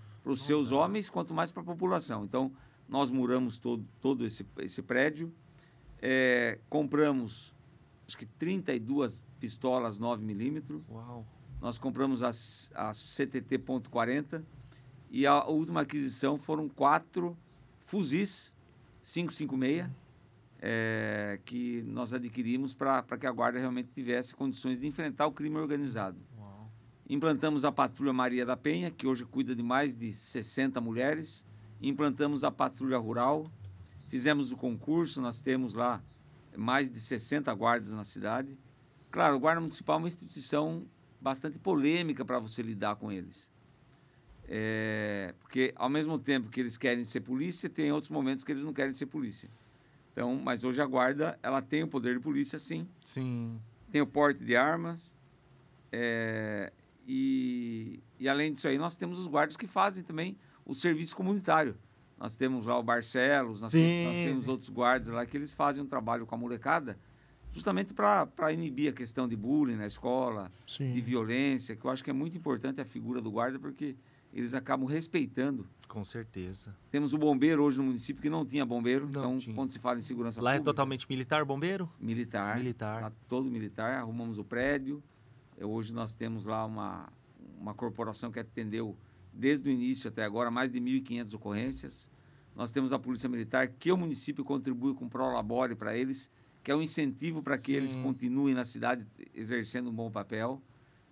seus homens, quanto mais para a população. Então nós muramos todo todo esse esse prédio é, compramos, acho que 32 pistolas 9mm. Uau! Nós compramos as, as CTT.40 e a última aquisição foram quatro fuzis 556 é, que nós adquirimos para que a guarda realmente tivesse condições de enfrentar o crime organizado. Uau. Implantamos a Patrulha Maria da Penha, que hoje cuida de mais de 60 mulheres. Implantamos a Patrulha Rural, Fizemos o concurso, nós temos lá mais de 60 guardas na cidade. Claro, o guarda municipal é uma instituição bastante polêmica para você lidar com eles. É, porque ao mesmo tempo que eles querem ser polícia, tem outros momentos que eles não querem ser polícia. Então, mas hoje a guarda, ela tem o poder de polícia, sim. Sim. Tem o porte de armas. É, e, e além disso aí, nós temos os guardas que fazem também o serviço comunitário. Nós temos lá o Barcelos, nós, temos, nós temos outros guardas lá que eles fazem um trabalho com a molecada justamente para inibir a questão de bullying na escola, Sim. de violência, que eu acho que é muito importante a figura do guarda, porque eles acabam respeitando. Com certeza. Temos o bombeiro hoje no município que não tinha bombeiro, não então tinha. quando se fala em segurança Lá é pública, é totalmente militar bombeiro? Militar. Militar. Lá, todo militar, arrumamos o prédio. Eu, é, hoje nós temos lá uma, uma corporação que atendeu desde o início até agora, mais de 1.500 ocorrências. Nós temos a Polícia Militar, que o município contribui com Prolabore para eles, que é um incentivo para que Sim. eles continuem na cidade exercendo um bom papel.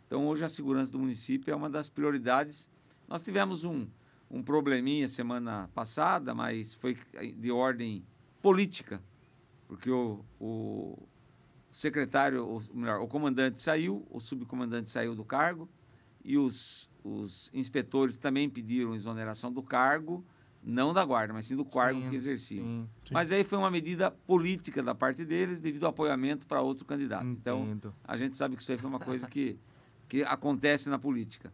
Então, hoje, a segurança do município é uma das prioridades. Nós tivemos um, um probleminha semana passada, mas foi de ordem política, porque o, o secretário, ou melhor, o comandante saiu, o subcomandante saiu do cargo e os os inspetores também pediram exoneração do cargo, não da guarda, mas sim do cargo sim, que exerciam. Sim, sim. Mas aí foi uma medida política da parte deles devido ao apoiamento para outro candidato. Então, Entendo. Então, a gente sabe que isso aí foi uma coisa que, que acontece na política.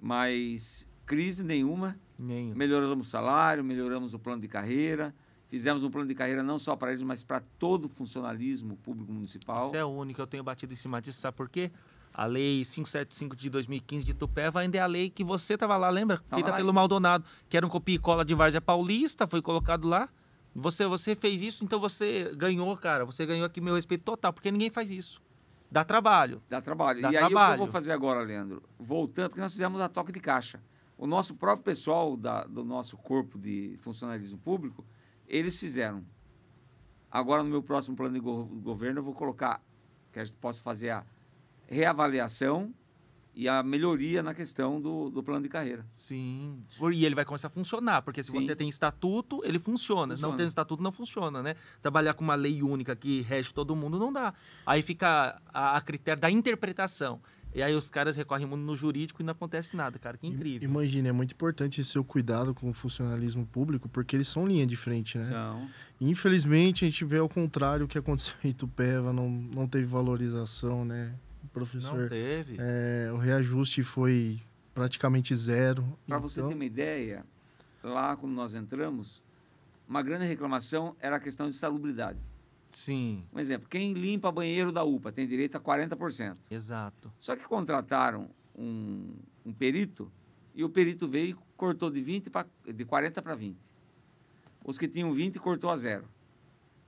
Mas crise nenhuma, Nenhum. melhoramos o salário, melhoramos o plano de carreira, Fizemos um plano de carreira não só para eles, mas para todo o funcionalismo público municipal. Isso é o único, eu tenho batido em cima disso, sabe por quê? A lei 575 de 2015 de Tupéva ainda é a lei que você estava lá, lembra? Tava Feita lá. pelo Maldonado, que era um copia e cola de Várzea Paulista, foi colocado lá. Você, você fez isso, então você ganhou, cara. Você ganhou aqui meu respeito total, porque ninguém faz isso. Dá trabalho. Dá trabalho. Dá e trabalho. aí o que eu vou fazer agora, Leandro? Voltando, porque nós fizemos a toque de caixa. O nosso próprio pessoal da, do nosso corpo de funcionalismo público, eles fizeram. Agora, no meu próximo plano de go governo, eu vou colocar que a gente possa fazer a reavaliação e a melhoria na questão do, do plano de carreira. Sim. E ele vai começar a funcionar, porque se Sim. você tem estatuto, ele funciona. funciona. Não tem estatuto, não funciona, né? Trabalhar com uma lei única que rege todo mundo não dá. Aí fica a, a critério da interpretação. E aí os caras recorrem muito no jurídico e não acontece nada, cara. Que incrível. Imagina, é muito importante esse seu cuidado com o funcionalismo público, porque eles são linha de frente, né? São. Infelizmente, a gente vê ao contrário o que aconteceu em Itupeva, não, não teve valorização, né? professor. Não teve. É, o reajuste foi praticamente zero. Para então... você ter uma ideia, lá quando nós entramos, uma grande reclamação era a questão de salubridade. Sim. Um exemplo, quem limpa banheiro da UPA tem direito a 40%. Exato. Só que contrataram um, um perito e o perito veio e cortou de, 20 pra, de 40 para 20. Os que tinham 20 cortou a zero.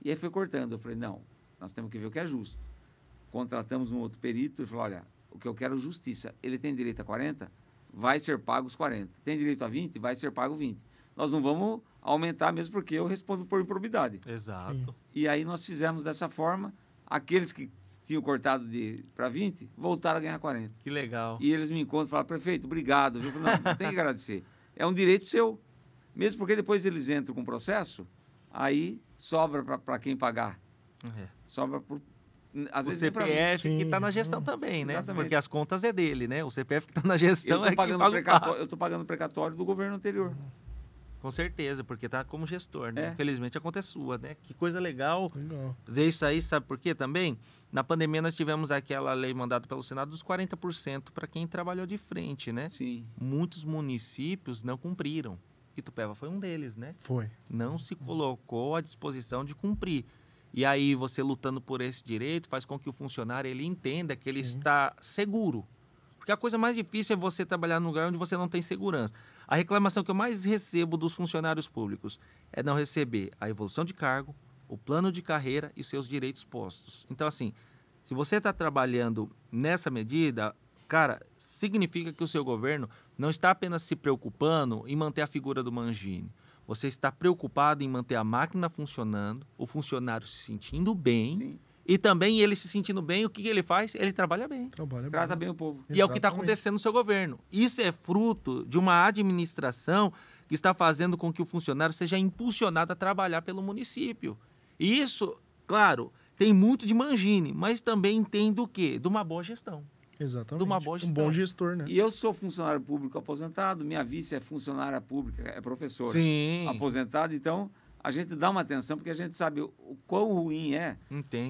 E aí foi cortando. Eu falei, não, nós temos que ver o que é justo contratamos um outro perito e falou: olha, o que eu quero é justiça. Ele tem direito a 40? Vai ser pago os 40. Tem direito a 20? Vai ser pago 20. Nós não vamos aumentar mesmo porque eu respondo por improbidade. Exato. Sim. E aí nós fizemos dessa forma. Aqueles que tinham cortado de para 20 voltaram a ganhar 40. Que legal. E eles me encontram e falaram: prefeito, obrigado. Eu falei, não, tem que agradecer. É um direito seu. Mesmo porque depois eles entram com o processo, aí sobra para quem pagar. É. Sobra para às o vezes CPF que está na gestão Sim. também, né? Exatamente. Porque as contas é dele, né? O CPF que está na gestão eu é pagando paga Eu estou pagando precatório do governo anterior. Com certeza, porque está como gestor, né? É. Felizmente a conta é sua, né? Que coisa legal, legal ver isso aí, sabe por quê também? Na pandemia nós tivemos aquela lei mandada pelo Senado dos 40% para quem trabalhou de frente, né? Sim. Muitos municípios não cumpriram. Itupeva foi um deles, né? Foi. Não se colocou à disposição de cumprir. E aí você lutando por esse direito faz com que o funcionário ele entenda que ele está seguro. Porque a coisa mais difícil é você trabalhar num lugar onde você não tem segurança. A reclamação que eu mais recebo dos funcionários públicos é não receber a evolução de cargo, o plano de carreira e seus direitos postos. Então, assim, se você está trabalhando nessa medida, cara, significa que o seu governo não está apenas se preocupando em manter a figura do Mangini. Você está preocupado em manter a máquina funcionando, o funcionário se sentindo bem. Sim. E também ele se sentindo bem, o que ele faz? Ele trabalha bem. Trabalha trata bem, o povo. Exatamente. E é o que está acontecendo no seu governo. Isso é fruto de uma administração que está fazendo com que o funcionário seja impulsionado a trabalhar pelo município. E isso, claro, tem muito de mangine, mas também tem do quê? De uma boa gestão. Exatamente. de uma boa gestão. Um bom gestor, né? E eu sou funcionário público aposentado, minha vice é funcionária pública, é professora Sim. aposentada, então a gente dá uma atenção porque a gente sabe o, quão ruim é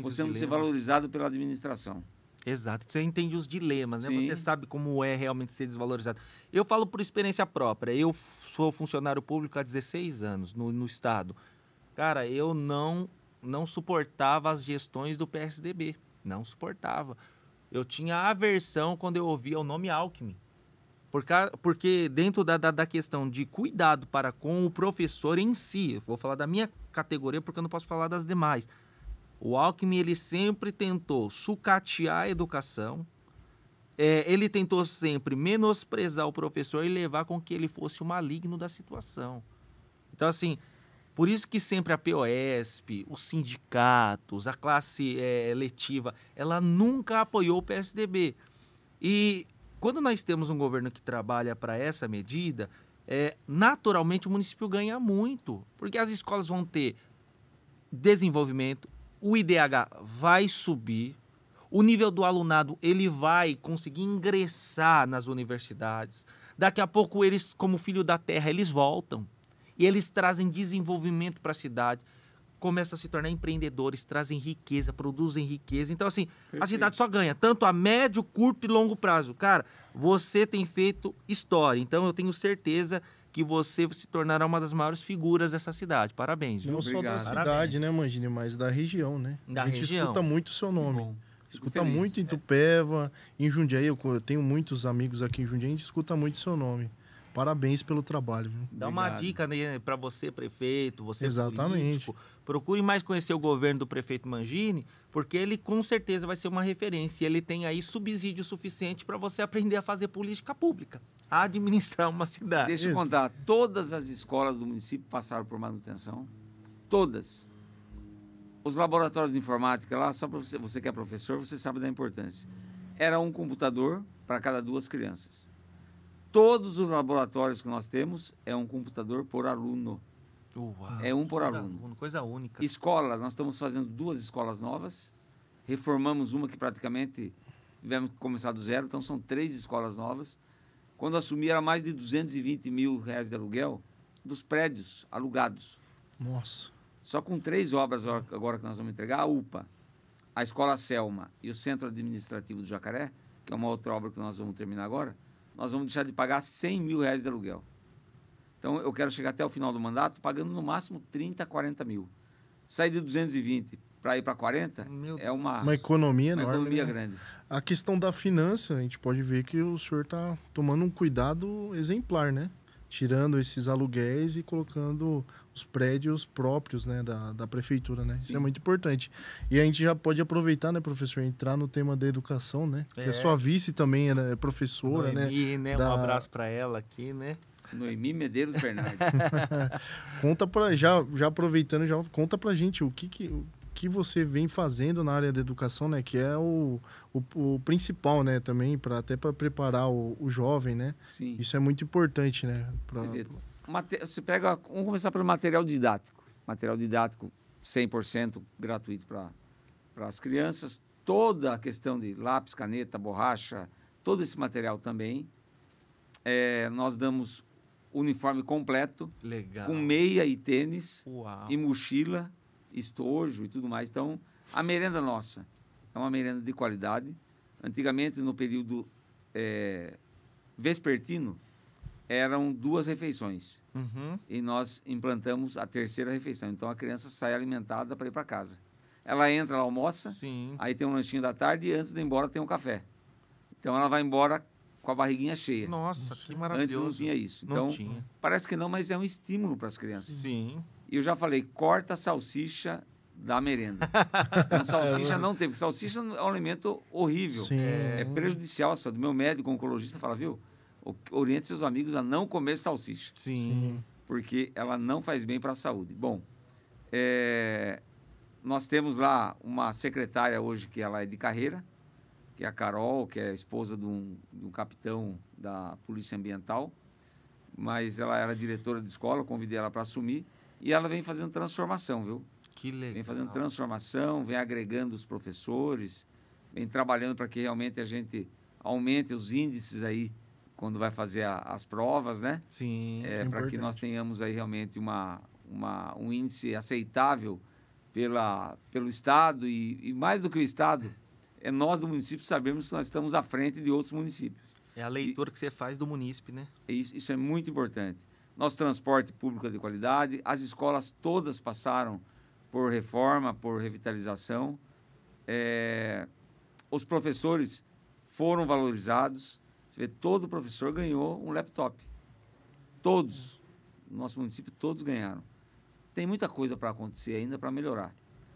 você não ser valorizado pela administração. Exato, você entende os dilemas, né? Sim. Você sabe como é realmente ser desvalorizado. Eu falo por experiência própria. Eu sou funcionário público há 16 anos no, no Estado. Cara, eu não, não suportava as gestões do PSDB. Não suportava. Eu tinha aversão quando eu ouvia o nome Alckmin. Porque dentro da, da, da, questão de cuidado para com o professor em si, vou falar da minha categoria porque eu não posso falar das demais. O Alckmin ele sempre tentou sucatear a educação, é, ele tentou sempre menosprezar o professor e levar com que ele fosse o maligno da situação. Então, assim, por isso que sempre a POSP, os sindicatos, a classe é, letiva, ela nunca apoiou o PSDB. E quando nós temos um governo que trabalha para essa medida, é, naturalmente o município ganha muito, porque as escolas vão ter desenvolvimento, o IDH vai subir, o nível do alunado ele vai conseguir ingressar nas universidades. Daqui a pouco eles, como filho da terra, eles voltam. E eles trazem desenvolvimento para a cidade, começam a se tornar empreendedores, trazem riqueza, produzem riqueza. Então, assim, Perfeito. a cidade só ganha, tanto a médio, curto e longo prazo. Cara, você tem feito história. Então, eu tenho certeza que você se tornará uma das maiores figuras dessa cidade. Parabéns. Não Obrigado. só da cidade, Parabéns. né, Mangini, mas da região, né? Da a gente região. escuta muito o seu nome. Bom, escuta feliz. muito em é. Tupéva, é. em Jundiaí, eu tenho muitos amigos aqui em Jundiaí, a gente escuta muito o seu nome. Parabéns pelo trabalho. Viu? Dá Obrigado. uma dica né, para você, prefeito, você Exatamente. Político. Procure mais conhecer o governo do prefeito Mangini, porque ele com certeza vai ser uma referência. Ele tem aí subsídio suficiente para você aprender a fazer política pública, a administrar uma cidade. Deixa eu contar, todas as escolas do município passaram por manutenção. Todas. Os laboratórios de informática lá, só para você, você que é professor, você sabe da importância. Era um computador para cada duas crianças todos os laboratórios que nós temos é um computador por aluno. Uau, é um por aluno. Coisa única. Escola, nós estamos fazendo duas escolas novas. Reformamos uma que praticamente tivemos que começar do zero, então são três escolas novas. Quando assumi era mais de 220 mil reais de aluguel dos prédios alugados. Nossa. Só com três obras agora que nós vamos entregar, a UPA, a Escola Selma e o Centro Administrativo do Jacaré, que é uma outra obra que nós vamos terminar agora, nós vamos deixar de pagar 100 mil reais de aluguel. Então, eu quero chegar até o final do mandato pagando no máximo 30, 40 mil. Sair de 220 para ir para 40 Meu é uma, uma economia, uma economia né? grande. A questão da finança, a gente pode ver que o senhor está tomando um cuidado exemplar, né? Tirando esses aluguéis e colocando os prédios próprios né, da, da prefeitura, né? Sim. Isso é muito importante. E a gente já pode aproveitar, né, professor, entrar no tema da educação, né? É. a sua vice também é professora, né? Noemi, né? né? Da... Um abraço para ela aqui, né? Noemi Medeiros Bernardes. conta para já já aproveitando já conta para gente o que, que o que você vem fazendo na área da educação, né? Que é o, o, o principal, né? Também para até para preparar o, o, jovem, né? Sim. Isso é muito importante, né? Pra, você vê, você pega, vamos começar pelo material didático. Material didático 100% gratuito para as crianças. Toda a questão de lápis, caneta, borracha, todo esse material também. É, nós damos uniforme completo, Legal. com meia e tênis, Uau. e mochila, estojo e tudo mais. Então, a merenda nossa é uma merenda de qualidade. Antigamente, no período é, vespertino, eram duas refeições. Uhum. E nós implantamos a terceira refeição. Então a criança sai alimentada para ir para casa. Ela entra, ela almoça, Sim. aí tem um lanchinho da tarde e antes de ir embora tem um café. Então ela vai embora com a barriguinha cheia. Nossa, que maravilhoso. Antes não tinha isso. Então, tinha. parece que não, mas é um estímulo para as crianças. Sim. E eu já falei, corta a salsicha da merenda. então, salsicha não tem, porque salsicha é um alimento horrível. Sim. É prejudicial. Do meu médico oncologista fala, viu? oriente seus amigos a não comer salsicha. Sim. Porque ela não faz bem para a saúde. Bom, é, nós temos lá uma secretária hoje que ela é de carreira, que é a Carol, que é a esposa de um, de um capitão da Polícia Ambiental, mas ela era diretora de escola, convidei ela para assumir, e ela vem fazendo transformação, viu? Que legal. Vem fazendo transformação, vem agregando os professores, vem trabalhando para que realmente a gente aumente os índices aí quando vai fazer a, as provas, né? Sim. É, é para que nós tenhamos aí realmente uma, uma, um índice aceitável pela, pelo Estado e, e, mais do que o Estado, é nós do município sabemos que nós estamos à frente de outros municípios. É a leitura e, que você faz do município, né? Isso, isso é muito importante. Nosso transporte público é de qualidade, as escolas todas passaram por reforma, por revitalização. É, os professores foram valorizados. Você vê, todo professor ganhou um laptop. Todos. No nosso município, todos ganharam. Tem muita coisa para acontecer ainda para melhorar.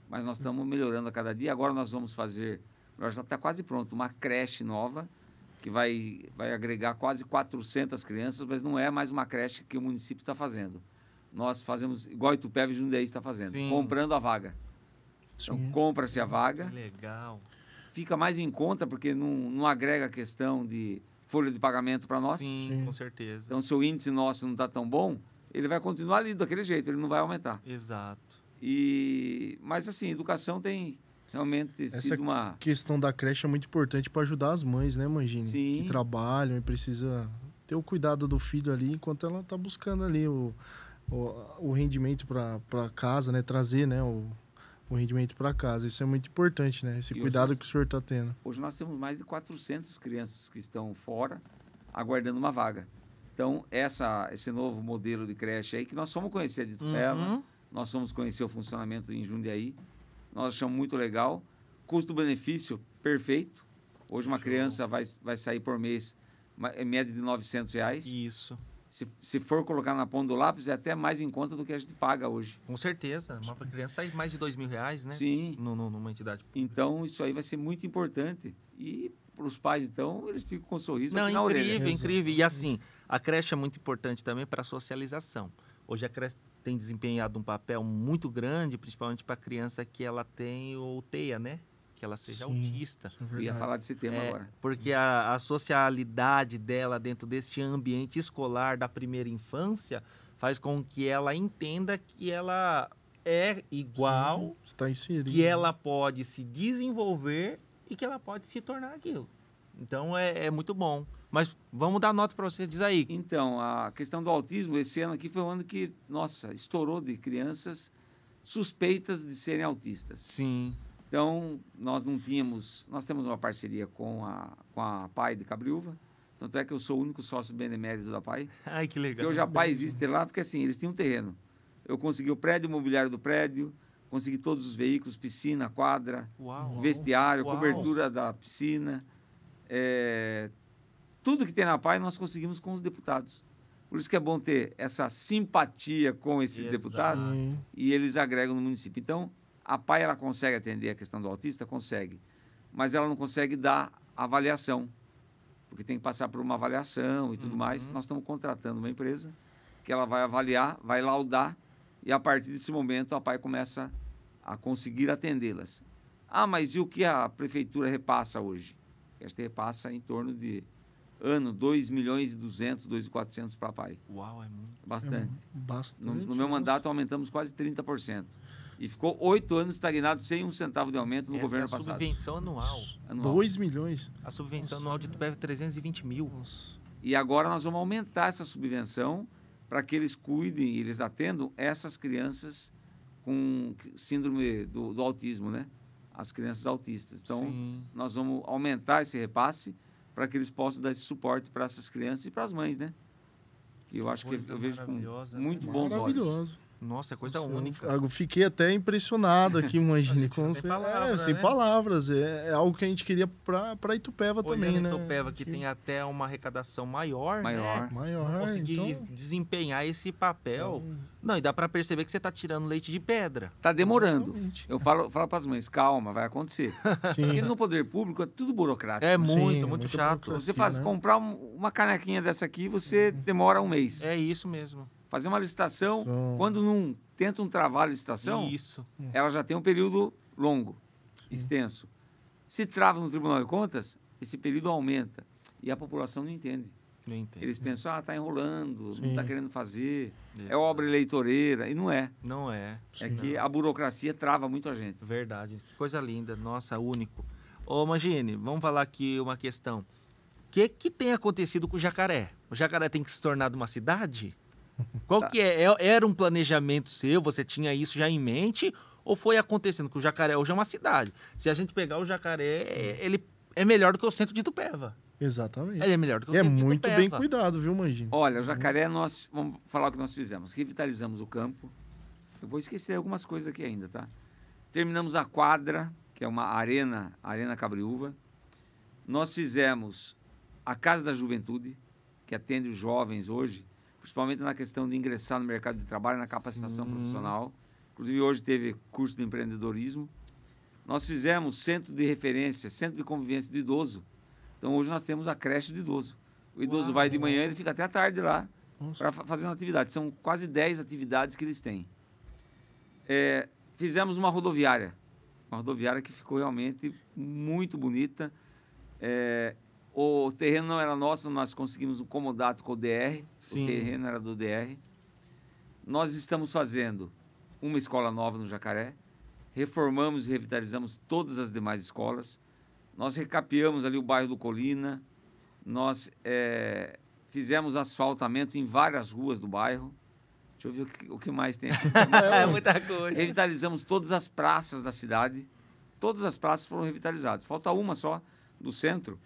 Mas nós estamos melhorando a cada dia. Agora nós vamos fazer, já está quase pronto, uma creche nova, que vai, vai agregar quase 400 crianças, mas não é mais uma creche que o município está fazendo. Nós fazemos igual Itupeva e Jundiaí está fazendo, Sim. comprando a vaga. Sim. Então, compra-se a vaga. Que legal. Fica mais em conta, porque não, não agrega a questão de folha de pagamento para nós. Sim, Sim, com certeza. Então, se o índice nosso não está tão bom, ele vai continuar ali daquele jeito, ele não vai aumentar. Exato. E, mas assim, educação tem realmente Essa sido uma questão da creche é muito importante para ajudar as mães, né, Mangine? Sim. Que trabalham e precisa ter o cuidado do filho ali enquanto ela está buscando ali o, o, o rendimento para casa, né? Trazer, né? O, o rendimento para casa. Isso é muito importante, né? Esse e cuidado que o senhor está tendo. Hoje nós temos mais de 400 crianças que estão fora aguardando uma vaga. Então, essa, esse novo modelo de creche aí, que nós fomos conhecer de Tupela, uhum. Né? nós fomos conhecer o funcionamento em Jundiaí, nós achamos muito legal. Custo-benefício perfeito. Hoje uma Show. criança vai, vai sair por mês, em é média de 900 reais. Isso se, se for colocar na ponta do lápis, é até mais em conta do que a gente paga hoje. Com certeza. Uma criança sai mais de dois mil reais, né? Sim. No, no, numa entidade pública. Então, isso aí vai ser muito importante. E para os pais, então, eles ficam com um sorriso Não, na orelha. Incrível, incrível. E assim, a creche é muito importante também para a socialização. Hoje a creche tem desempenhado um papel muito grande, principalmente para a criança que ela tem o TEA, né? que ela seja sim, autista. É eu ia falar desse tema é, agora. Porque a, a, socialidade dela dentro deste ambiente escolar da primeira infância faz com que ela entenda que ela é igual, sim, está inserido. que ela pode se desenvolver e que ela pode se tornar aquilo. Então é, é muito bom. Mas vamos dar nota para você, diz aí. Então, a questão do autismo, esse ano aqui foi um ano que, nossa, estourou de crianças suspeitas de serem autistas. Sim. Então, nós não tínhamos, nós temos uma parceria com a, com a PAI de Cabriúva, tanto é que eu sou o único sócio benemérito da PAI. Ai, que legal. Eu já PAI existe lá porque, assim, eles tinham um terreno. Eu consegui o prédio, o mobiliário do prédio, consegui todos os veículos, piscina, quadra, Uau. vestiário, Uau. cobertura da piscina. É, tudo que tem na PAI nós conseguimos com os deputados. Por isso que é bom ter essa simpatia com esses Exato. deputados e eles agregam no município. Então, a PAI ela consegue atender a questão do autista? Consegue. Mas ela não consegue dar avaliação, porque tem que passar por uma avaliação e tudo uhum. mais. Nós estamos contratando uma empresa que ela vai avaliar, vai laudar, e a partir desse momento a PAI começa a conseguir atendê-las. Ah, mas e o que a prefeitura repassa hoje? Esta repassa em torno de ano 2 milhões e 200, 2 e 400 para a PAI. Uau, é muito. Bastante. É bastante. No, no meu mandato aumentamos quase 30% e ficou oito anos estagnado sem um centavo de aumento no Essa é governo é a passado. subvenção anual. anual. 2 milhões? A subvenção Nossa. anual de Tupév 320 é mil. Nossa. E agora nós vamos aumentar essa subvenção para que eles cuidem, eles atendam essas crianças com síndrome do, do autismo, né? As crianças autistas. Então, Sim. nós vamos aumentar esse repasse para que eles possam dar esse suporte para essas crianças e para as mães, né? Que eu acho que eu vejo com muito né? bons olhos. Maravilhoso. Nossa, é coisa Nossa, única. Eu fiquei até impressionado aqui, imagine. com sem palavras, é, sem né? palavras. É, é, algo que a gente queria para Itupeva Olhando também, né? Itupeva, que, que tem até uma arrecadação maior, maior. né? Maior, Conseguir então... desempenhar esse papel. Então... Não, e dá para perceber que você está tirando leite de pedra. Está demorando. Exatamente. Eu falo, falo para as mães, calma, vai acontecer. Sim. Porque no poder público é tudo burocrático. É muito, Sim, é muito, chato. Você faz né? comprar uma canequinha dessa aqui, você uhum. demora um mês. É isso mesmo fazer uma licitação, Som. quando não tentam travar a licitação, Isso. ela já tem um período longo, Sim. extenso. Se trava no Tribunal de Contas, esse período aumenta e a população não entende. Não entende. Eles pensam, ah, está enrolando, tá Sim. não está querendo fazer, é. é. obra eleitoreira, e não é. Não é. É que não. a burocracia trava muito a gente. Verdade, que coisa linda, nossa, único. Ô, Mangini, vamos falar aqui uma questão. O que, que tem acontecido com o jacaré? O jacaré tem que se tornar uma cidade? Qual tá. que é? é? Era um planejamento seu? Você tinha isso já em mente? Ou foi acontecendo? Que o Jacaré hoje é uma cidade. Se a gente pegar o Jacaré, ele é melhor do que o centro de Tupéva. Exatamente. Ele é melhor do que o é centro de Tupéva. É muito bem cuidado, viu, Manjinho? Olha, o Jacaré, nós... Vamos falar o que nós fizemos. Revitalizamos o campo. Eu vou esquecer algumas coisas aqui ainda, tá? Terminamos a quadra, que é uma arena, Arena Cabriúva. Nós fizemos a Casa da Juventude, que atende os jovens hoje principalmente na questão de ingressar no mercado de trabalho, na capacitação Sim. profissional. Inclusive, hoje teve curso de empreendedorismo. Nós fizemos centro de referência, centro de convivência do idoso. Então, hoje nós temos a creche do idoso. O idoso Uau. vai de manhã e fica até a tarde lá para fazendo atividade. São quase 10 atividades que eles têm. É, fizemos uma rodoviária. Uma rodoviária que ficou realmente muito bonita. É, o terreno não era nosso, nós conseguimos um comodato com o DR. Sim. O terreno era do DR. Nós estamos fazendo uma escola nova no Jacaré. Reformamos e revitalizamos todas as demais escolas. Nós recapeamos ali o bairro do Colina. Nós é, fizemos asfaltamento em várias ruas do bairro. Deixa eu ver o que, o que mais tem aqui. é muita coisa. Revitalizamos todas as praças da cidade. Todas as praças foram revitalizadas. Falta uma só do centro,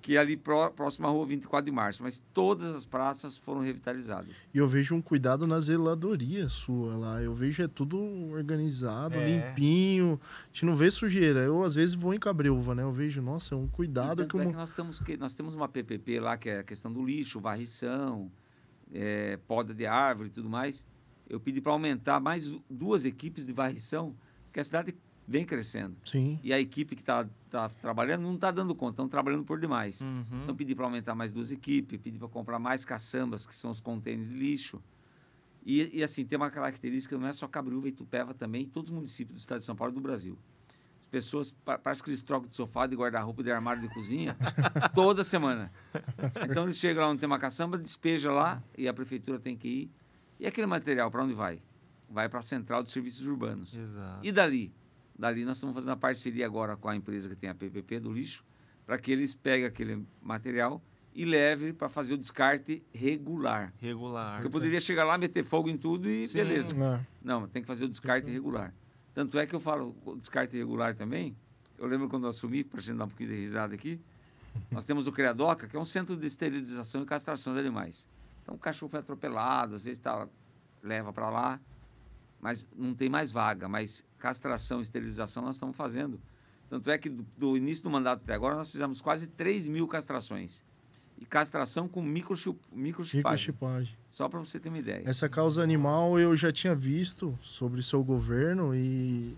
que é ali próximo à rua 24 de março. Mas todas as praças foram revitalizadas. E eu vejo um cuidado na zeladoria sua lá. Eu vejo é tudo organizado, é. limpinho. A gente não vê sujeira. Eu, às vezes, vou em Cabreúva, né? Eu vejo, nossa, é um cuidado. que, eu... é que nós, temos que, nós temos uma PPP lá, que é a questão do lixo, varrição, é, poda de árvore e tudo mais. Eu pedi para aumentar mais duas equipes de varrição, porque a cidade vem crescendo. Sim. E a equipe que está tá trabalhando não está dando conta, estão trabalhando por demais. Uhum. Então, pedi para aumentar mais duas equipes, pedi para comprar mais caçambas, que são os contêineres de lixo. E, e, assim, tem uma característica, não é só Cabreúva e Tupéva também, todos os municípios do estado de São Paulo e do Brasil. As pessoas, parece que eles trocam de sofá, de guarda-roupa, de armário, de cozinha, toda semana. Então, eles chegam lá não tem uma caçamba, despeja lá, e a prefeitura tem que ir. E aquele material, para onde vai? Vai para a central de serviços urbanos. Exato. E dali? Dali nós estamos fazendo a parceria agora com a empresa que tem a PPP do lixo, para que eles peguem aquele material e leve para fazer o descarte regular. Regular. Porque eu poderia chegar lá, meter fogo em tudo e Sim, beleza. Não. Né? não, tem que fazer o descarte uhum. regular. Tanto é que eu falo descarte regular também. Eu lembro quando eu assumi, para gente dar um pouquinho de risada aqui, nós temos o Criadoca, que é um centro de esterilização e castração de animais. Então o cachorro foi atropelado, às vezes tá, leva para lá mas não tem mais vaga. Mas castração, esterilização nós estamos fazendo. Tanto é que do, do início do mandato até agora nós fizemos quase 3 mil castrações. E castração com microchip, microchipagem. microchipagem. Só para você ter uma ideia. Essa causa animal eu já tinha visto sobre seu governo e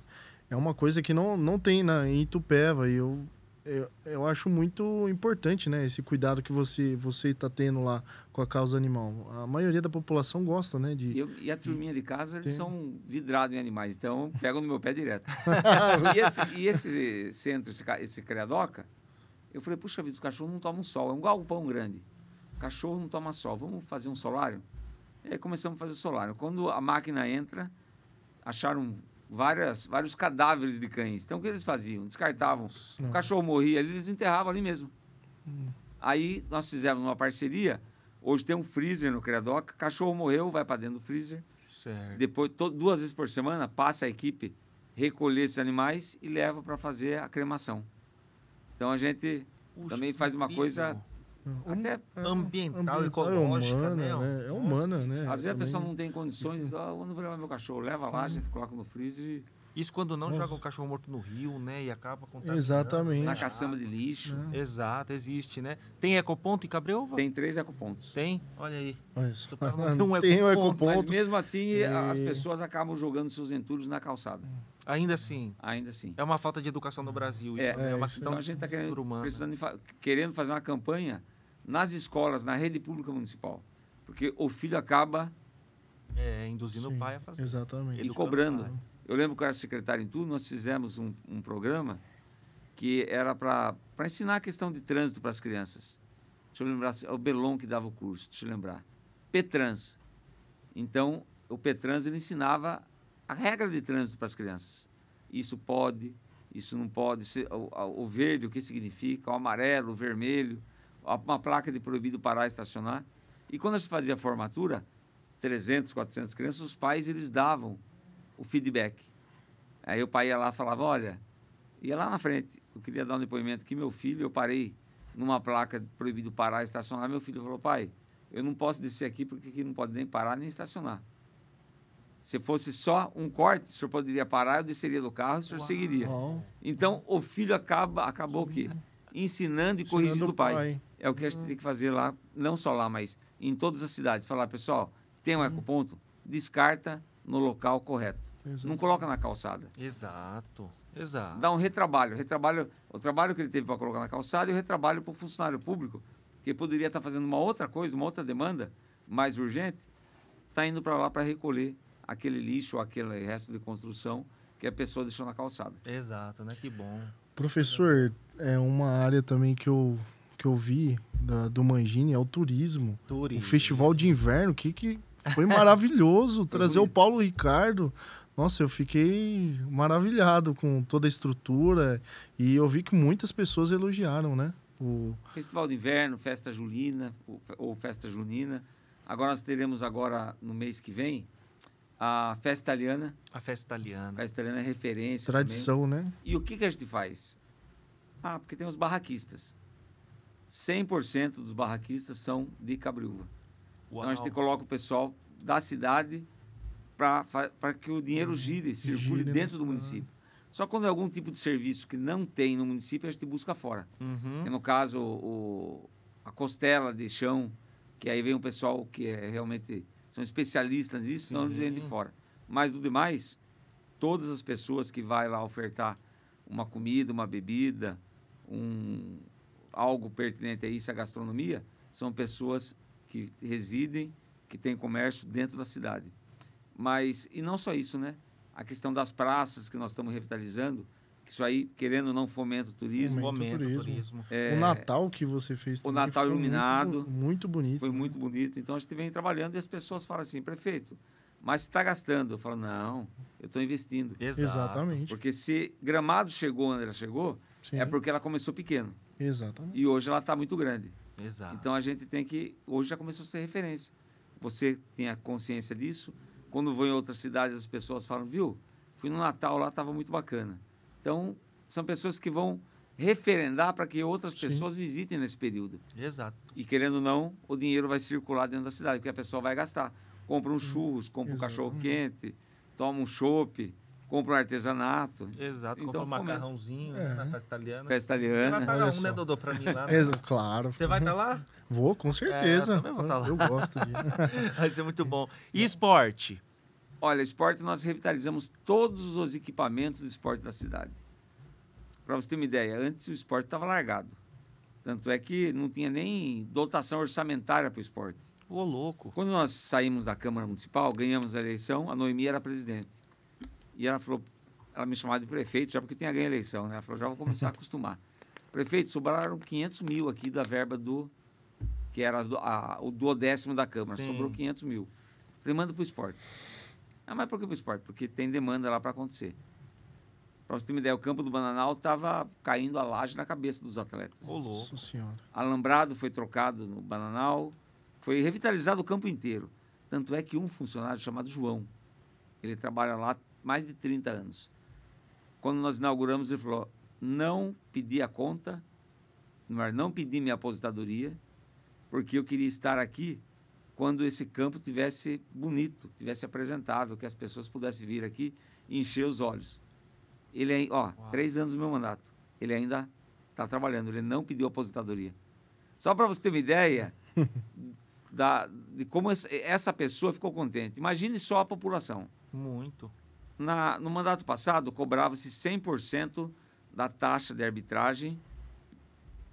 é uma coisa que não, não tem na, em Itupeva. E eu eu, eu acho muito importante, né? Esse cuidado que você você está tendo lá com a causa animal. A maioria da população gosta, né? De, eu, e a turminha de casa, eles tem... são vidrados em animais, então pegam no meu pé direto. e, esse, e, esse, centro, esse, esse Credoca, eu falei, puxa vida, os cachorros não tomam sol. É um galpão grande. Cachorro não toma sol. Vamos fazer um solário? E aí começamos a fazer o solário. Quando a máquina entra, acharam várias, vários cadáveres de cães. Então, o que eles faziam? Descartavam. Nossa. O cachorro morria ali, eles enterravam ali mesmo. Hum. Aí, nós fizemos uma parceria. Hoje tem um freezer no Credoc. Cachorro morreu, vai para dentro do freezer. Certo. Depois, to, duas vezes por semana, passa a equipe recolher esses animais e leva para fazer a cremação. Então, a gente Puxa, também faz uma coisa Hum. Até é, ambiental, ambiental é ecológica, é humana, né? né? É humana, né? Às vezes Também... a pessoa não tem condições, uhum. ah, eu não vou levar meu cachorro, leva lá, a gente uhum. coloca no freezer e... Isso quando não Nossa. joga o cachorro morto no rio, né? E acaba contaminando. Exatamente. Na caçamba de lixo. É. Exato, existe, né? Tem ecoponto em Cabreúva? Tem três ecopontos. Tem? Olha aí. Olha isso. Não, tem um ecoponto. Tem um ecoponto. Mas mesmo assim, e... É. as pessoas acabam jogando seus entulhos na calçada. Hum. Ainda assim. Ainda assim. É uma falta de educação no Brasil. É, é, uma é, questão então a gente tá querendo, fa querendo fazer uma campanha nas escolas, na rede pública municipal. Porque o filho acaba. É, induzindo Sim, o pai a fazer. Exatamente. E cobrando. Eu lembro que eu era secretário em tudo, nós fizemos um, um programa que era para ensinar a questão de trânsito para as crianças. Deixa eu lembrar, é o Belon que dava o curso, deixa eu lembrar. Petrans. Então, o Petrans ele ensinava a regra de trânsito para as crianças. Isso pode, isso não pode. o, o verde, o que significa? O amarelo, o vermelho, uma placa de proibido parar e estacionar. E quando se fazia a formatura, 300, 400 crianças, os pais eles davam o feedback. Aí o pai ia lá e falava: Olha, ia lá na frente, eu queria dar um depoimento que meu filho, eu parei numa placa proibido parar e estacionar. Meu filho falou: Pai, eu não posso descer aqui porque aqui não pode nem parar nem estacionar. Se fosse só um corte, o senhor poderia parar, eu desceria do carro e o senhor Uau. seguiria. Então, o filho acaba, acabou que ensinando e ensinando corrigindo o pai. pai. É o que a gente tem que fazer lá, não só lá, mas em todas as cidades. Falar, pessoal, tem um uhum. ecoponto? Descarta no local correto. Exato. Não coloca na calçada. Exato. Exato. Dá um retrabalho. retrabalho o trabalho que ele teve para colocar na calçada e o retrabalho para o funcionário público, que poderia estar tá fazendo uma outra coisa, uma outra demanda mais urgente, está indo para lá para recolher aquele lixo, aquele resto de construção que a pessoa deixou na calçada. Exato, né? Que bom. Professor, é uma área também que eu, que eu vi da, do Mangini, é o turismo. turismo. O festival de inverno, que, que foi maravilhoso trazer o Paulo Ricardo. Nossa, eu fiquei maravilhado com toda a estrutura e eu vi que muitas pessoas elogiaram, né? O... Festival de Inverno, Festa Julina ou Festa Junina. Agora nós teremos agora no mês que vem a festa italiana. A festa italiana. A festa italiana é referência. Tradição, também. né? E o que, que a gente faz? Ah, porque tem os barraquistas. 100% dos barraquistas são de Cabriúva. Uau. Então a gente coloca o pessoal da cidade para que o dinheiro uhum. gire, circule Gire né? dentro do município. Ah. Só quando é algum tipo de serviço que não tem no município, a gente busca fora. Uhum. no caso, o, a costela de chão, que aí vem o pessoal que é realmente são especialistas nisso, não dizendo de fora. Mas do demais, todas as pessoas que vai lá ofertar uma comida, uma bebida, um algo pertinente a isso, a gastronomia, são pessoas que residem, que têm comércio dentro da cidade. Mas e não só isso, né? A questão das praças que nós estamos revitalizando, isso aí, querendo ou não, fomenta o turismo. Fomenta o turismo. É, o Natal que você fez também, O Natal iluminado. Muito, muito, bonito. Foi né? muito bonito. Então a gente vem trabalhando e as pessoas falam assim, prefeito, mas está gastando. Eu falo, não, eu estou investindo. Exato. Exatamente. Porque se Gramado chegou onde ela chegou, é Sim. é porque ela começou pequeno. Exatamente. E hoje ela está muito grande. Exato. Então a gente tem que. Hoje já começou a ser referência. Você tem a consciência disso. Quando vou em outras cidades, as pessoas falam, viu? Fui no Natal lá, estava muito bacana. Então, são pessoas que vão referendar para que outras pessoas Sim. visitem nesse período. Exato. E querendo ou não, o dinheiro vai circular dentro da cidade, porque a pessoa vai gastar. Compra um churros, compra Exato. um cachorro-quente, toma um chopp, compra um artesanato. Exato, então, compra um macarrãozinho é. na festa italiana. Festa italiana. Você vai pagar Olha um, só. né, Dodô, para mim lá? Né? claro. Você vai estar tá lá? Vou, com certeza. É, eu também vou estar tá lá. Eu gosto de... vai ser muito bom. E esporte? Olha, esporte, nós revitalizamos todos os equipamentos do esporte da cidade. Para você ter uma ideia, antes o esporte estava largado. Tanto é que não tinha nem dotação orçamentária para o esporte. Ô, louco. Quando nós saímos da Câmara Municipal, ganhamos a eleição, a Noemi era presidente. E ela falou, ela me chamava de prefeito, já porque tinha ganho a eleição, né? Ela falou, já vou começar a acostumar. Prefeito, sobraram 500 mil aqui da verba do, que era do, a, o duodécimo da Câmara, Sim. sobrou 500 mil. Falei, manda para o esporte. Ah, mas por que o esporte? Porque tem demanda lá para acontecer. Para você ter uma ideia, o campo do Bananal estava caindo a laje na cabeça dos atletas. Ô, louco. Senhora. Alambrado foi trocado no Bananal, foi revitalizado o campo inteiro. Tanto é que um funcionário chamado João, ele trabalha lá mais de 30 anos. Quando nós inauguramos, ele falou: não pedi a conta, não é, pedi minha aposentadoria, porque eu queria estar aqui quando esse campo tivesse bonito, tivesse apresentável, que as pessoas pudessem vir aqui e encher os olhos. Ele é, ó, Uau. três anos do meu mandato. Ele ainda está trabalhando, ele não pediu aposentadoria. Só para você ter uma ideia da, de como essa pessoa ficou contente. Imagine só a população. Muito. Na, no mandato passado, cobrava-se 100% da taxa de arbitragem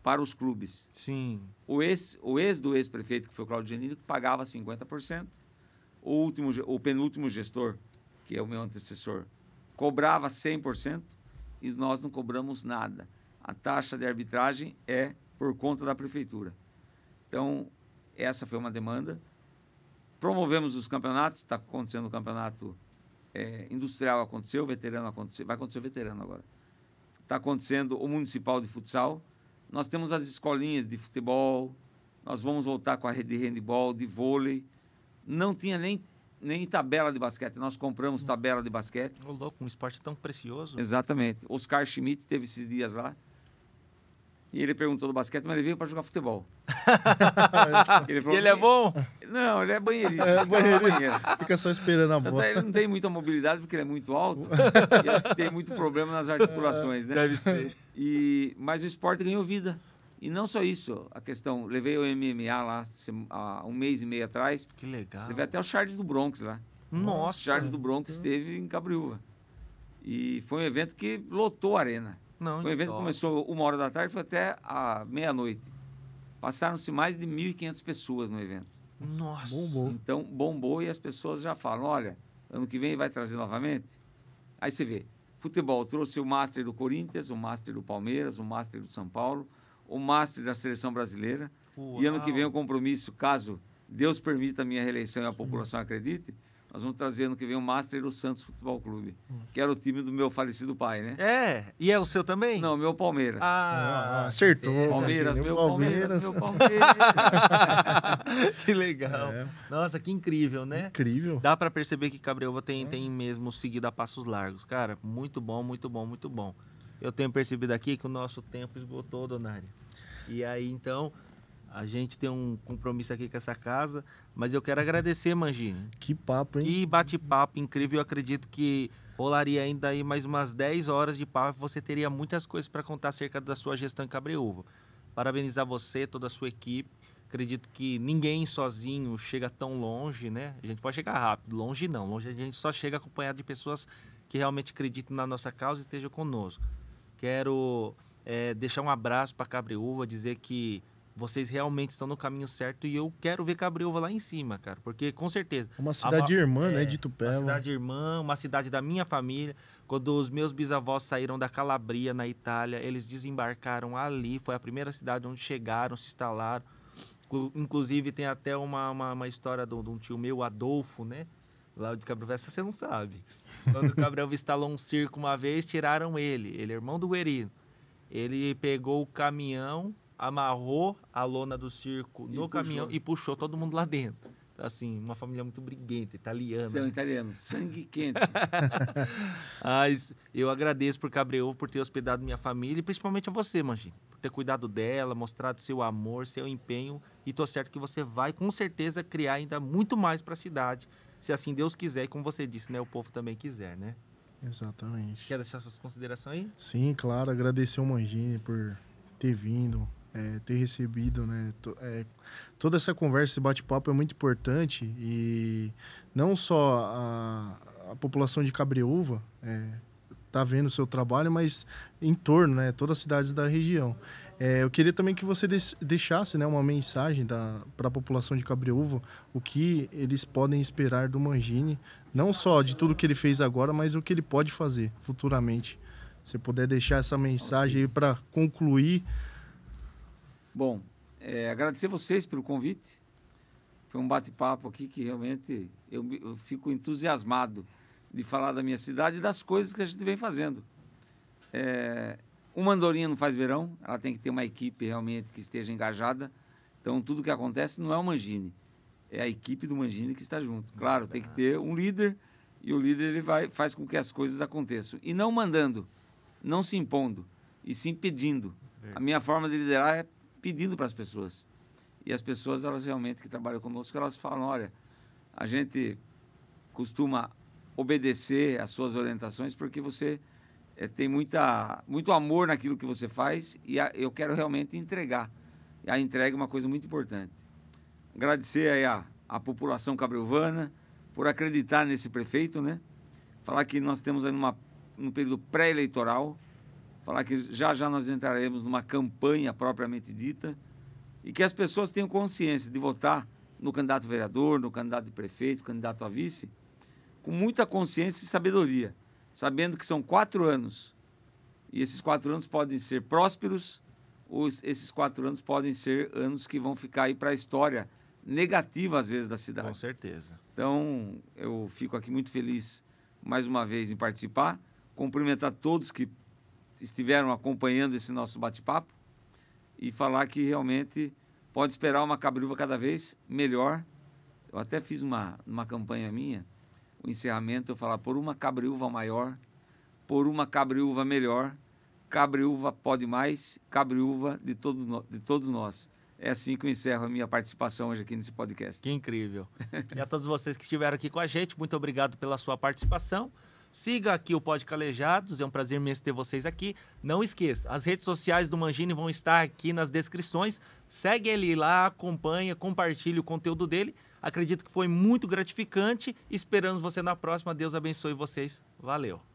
para os clubes. Sim. O ex, o ex do ex-prefeito, que foi o Claudio Genini, pagava 50%. O, último, o penúltimo gestor, que é o meu antecessor, cobrava 100% e nós não cobramos nada. A taxa de arbitragem é por conta da prefeitura. Então, essa foi uma demanda. Promovemos os campeonatos, está acontecendo o campeonato é, industrial, aconteceu, veterano aconteceu, vai acontecer o veterano agora. Está acontecendo o municipal de futsal, nós temos as escolinhas de futebol, nós vamos voltar com a rede de handball, de vôlei. Não tinha nem, nem tabela de basquete, nós compramos hum. tabela de basquete. Ô, louco, um esporte tão precioso. Exatamente. Oscar Schmidt teve esses dias lá. E ele perguntou do basquete, mas ele veio para jogar futebol. ele falou, e ele é bom? Não, ele é banheirista. É, tá banheirista. Fica só esperando a bola. Ele não tem muita mobilidade porque ele é muito alto e acho que tem muito problema nas articulações, né? Deve ser. E, mas o esporte ganhou vida. E não só isso, a questão, levei o MMA lá há um mês e meio atrás. Que legal. Levei até o Charles do Bronx lá. Nossa. O Charles do Bronx esteve em Cabriúva. E foi um evento que lotou a arena. Não, foi um evento que começou uma hora da tarde, foi até a meia-noite. Passaram-se mais de 1.500 pessoas no evento. Nossa. Bombou. Então bombou e as pessoas já falam: olha, ano que vem vai trazer novamente. Aí você vê: futebol trouxe o Master do Corinthians, o Master do Palmeiras, o Master do São Paulo, o Master da seleção brasileira. Uau. E ano que vem o compromisso, caso Deus permita a minha reeleição e a população acredite, nós vamos trazer ano que vem o Master do Santos Futebol Clube, hum. que era o time do meu falecido pai, né? É, e é o seu também? Não, meu Palmeiras. Ah, ah acertou. Palmeiras, meu Palmeiras, meu Palmeiras. que legal. É. Nossa, que incrível, né? Incrível. Dá para perceber que Cabriova tem, é. tem mesmo seguido a passos largos. Cara, muito bom, muito bom, muito bom. Eu tenho percebido aqui que o nosso tempo esgotou, Donário. E aí, então, a gente tem um compromisso aqui com essa casa, mas eu quero agradecer, Mangini. Que papo, hein? Que bate-papo incrível. Eu acredito que rolaria ainda aí mais umas 10 horas de papo. Você teria muitas coisas para contar acerca da sua gestão em Cabreúva. Parabenizar você, toda a sua equipe. Acredito que ninguém sozinho chega tão longe, né? A gente pode chegar rápido, longe não. Longe a gente só chega acompanhado de pessoas que realmente acreditam na nossa causa e estejam conosco. Quero é, deixar um abraço para Cabreúva, dizer que vocês realmente estão no caminho certo e eu quero ver Cabreúva lá em cima, cara, porque com certeza. Uma cidade a, irmã, né, é, né, de Tupelo. Uma cidade irmã, uma cidade da minha família. Quando os meus bisavós saíram da Calabria, na Itália, eles desembarcaram ali, foi a primeira cidade onde chegaram, se instalaram. Inclusive, tem até uma, uma, uma história de um tio meu, Adolfo, né? Lá de Cabreúva essa você não sabe. Quando o Gabriel instalou um circo uma vez, tiraram ele. Ele é irmão do Guerino. Ele pegou o caminhão amarrou a lona do circo e no puxou. caminhão e puxou todo mundo lá dentro. Então, assim, uma família muito briguenta, italiana. São italianos, sangue quente. Mas eu agradeço por Cabreou por ter hospedado minha família e principalmente a você, Mangini, por ter cuidado dela, mostrado seu amor, seu empenho e tô certo que você vai com certeza criar ainda muito mais para a cidade, se assim Deus quiser e como você disse, né, o povo também quiser, né? Exatamente. Quer deixar suas considerações aí? Sim, claro, agradecer o Mangini por ter vindo, é, ter recebido, né? É, toda essa conversa, esse bate-papo é muito importante e não só a, a população de Cabreúva está é, tá vendo o seu trabalho, mas em torno, né? Todas as cidades da região. É, eu queria também que você deixasse né, uma mensagem para a população de Cabreúva, o que eles podem esperar do Mangini, não só de tudo que ele fez agora, mas o que ele pode fazer futuramente. Se puder deixar essa mensagem aí para concluir Bom, é, agradecer vocês pelo convite. Foi um bate-papo aqui que realmente eu, eu, fico entusiasmado de falar da minha cidade e das coisas que a gente vem fazendo. É, uma andorinha não faz verão, ela tem que ter uma equipe realmente que esteja engajada. Então, tudo que acontece não é o Mangini, é a equipe do Mangini que está junto. Claro, tem que ter um líder e o líder ele vai, faz com que as coisas aconteçam. E não mandando, não se impondo, e sim pedindo. A minha forma de liderar é pedindo para as pessoas. E as pessoas, elas realmente que trabalham conosco, elas falam: olha, a gente costuma obedecer às suas orientações porque você é, tem muita, muito amor naquilo que você faz e a, eu quero realmente entregar. E a entrega é uma coisa muito importante. Agradecer aí a, a população cabreuvana por acreditar nesse prefeito, né? Falar que nós temos aí numa, num período pré-eleitoral falar que já já nós entraremos numa campanha propriamente dita e que as pessoas tenham consciência de votar no candidato vereador, no candidato de prefeito, candidato a vice, com muita consciência e sabedoria, sabendo que são quatro anos e esses quatro anos podem ser prósperos ou esses quatro anos podem ser anos que vão ficar aí para a história negativa às vezes da cidade. Com certeza. Então eu fico aqui muito feliz mais uma vez em participar, cumprimentar todos que estiveram acompanhando esse nosso bate-papo e falar que realmente pode esperar uma cabruva cada vez melhor. Eu até fiz uma, uma campanha minha, o um encerramento, eu falar por uma cabreúva maior, por uma cabreúva melhor, cabreúva pode mais, cabreúva de, todo, de todos nós. É assim que eu encerro a minha participação hoje aqui nesse podcast. Que incrível. e a todos vocês que estiveram aqui com a gente, muito obrigado pela sua participação. Siga aqui o Pod Calejados, é um prazer imenso ter vocês aqui. Não esqueça, as redes sociais do Mangini vão estar aqui nas descrições. Segue ele lá, acompanha, compartilha o conteúdo dele. Acredito que foi muito gratificante. Esperamos você na próxima. Deus abençoe vocês. Valeu!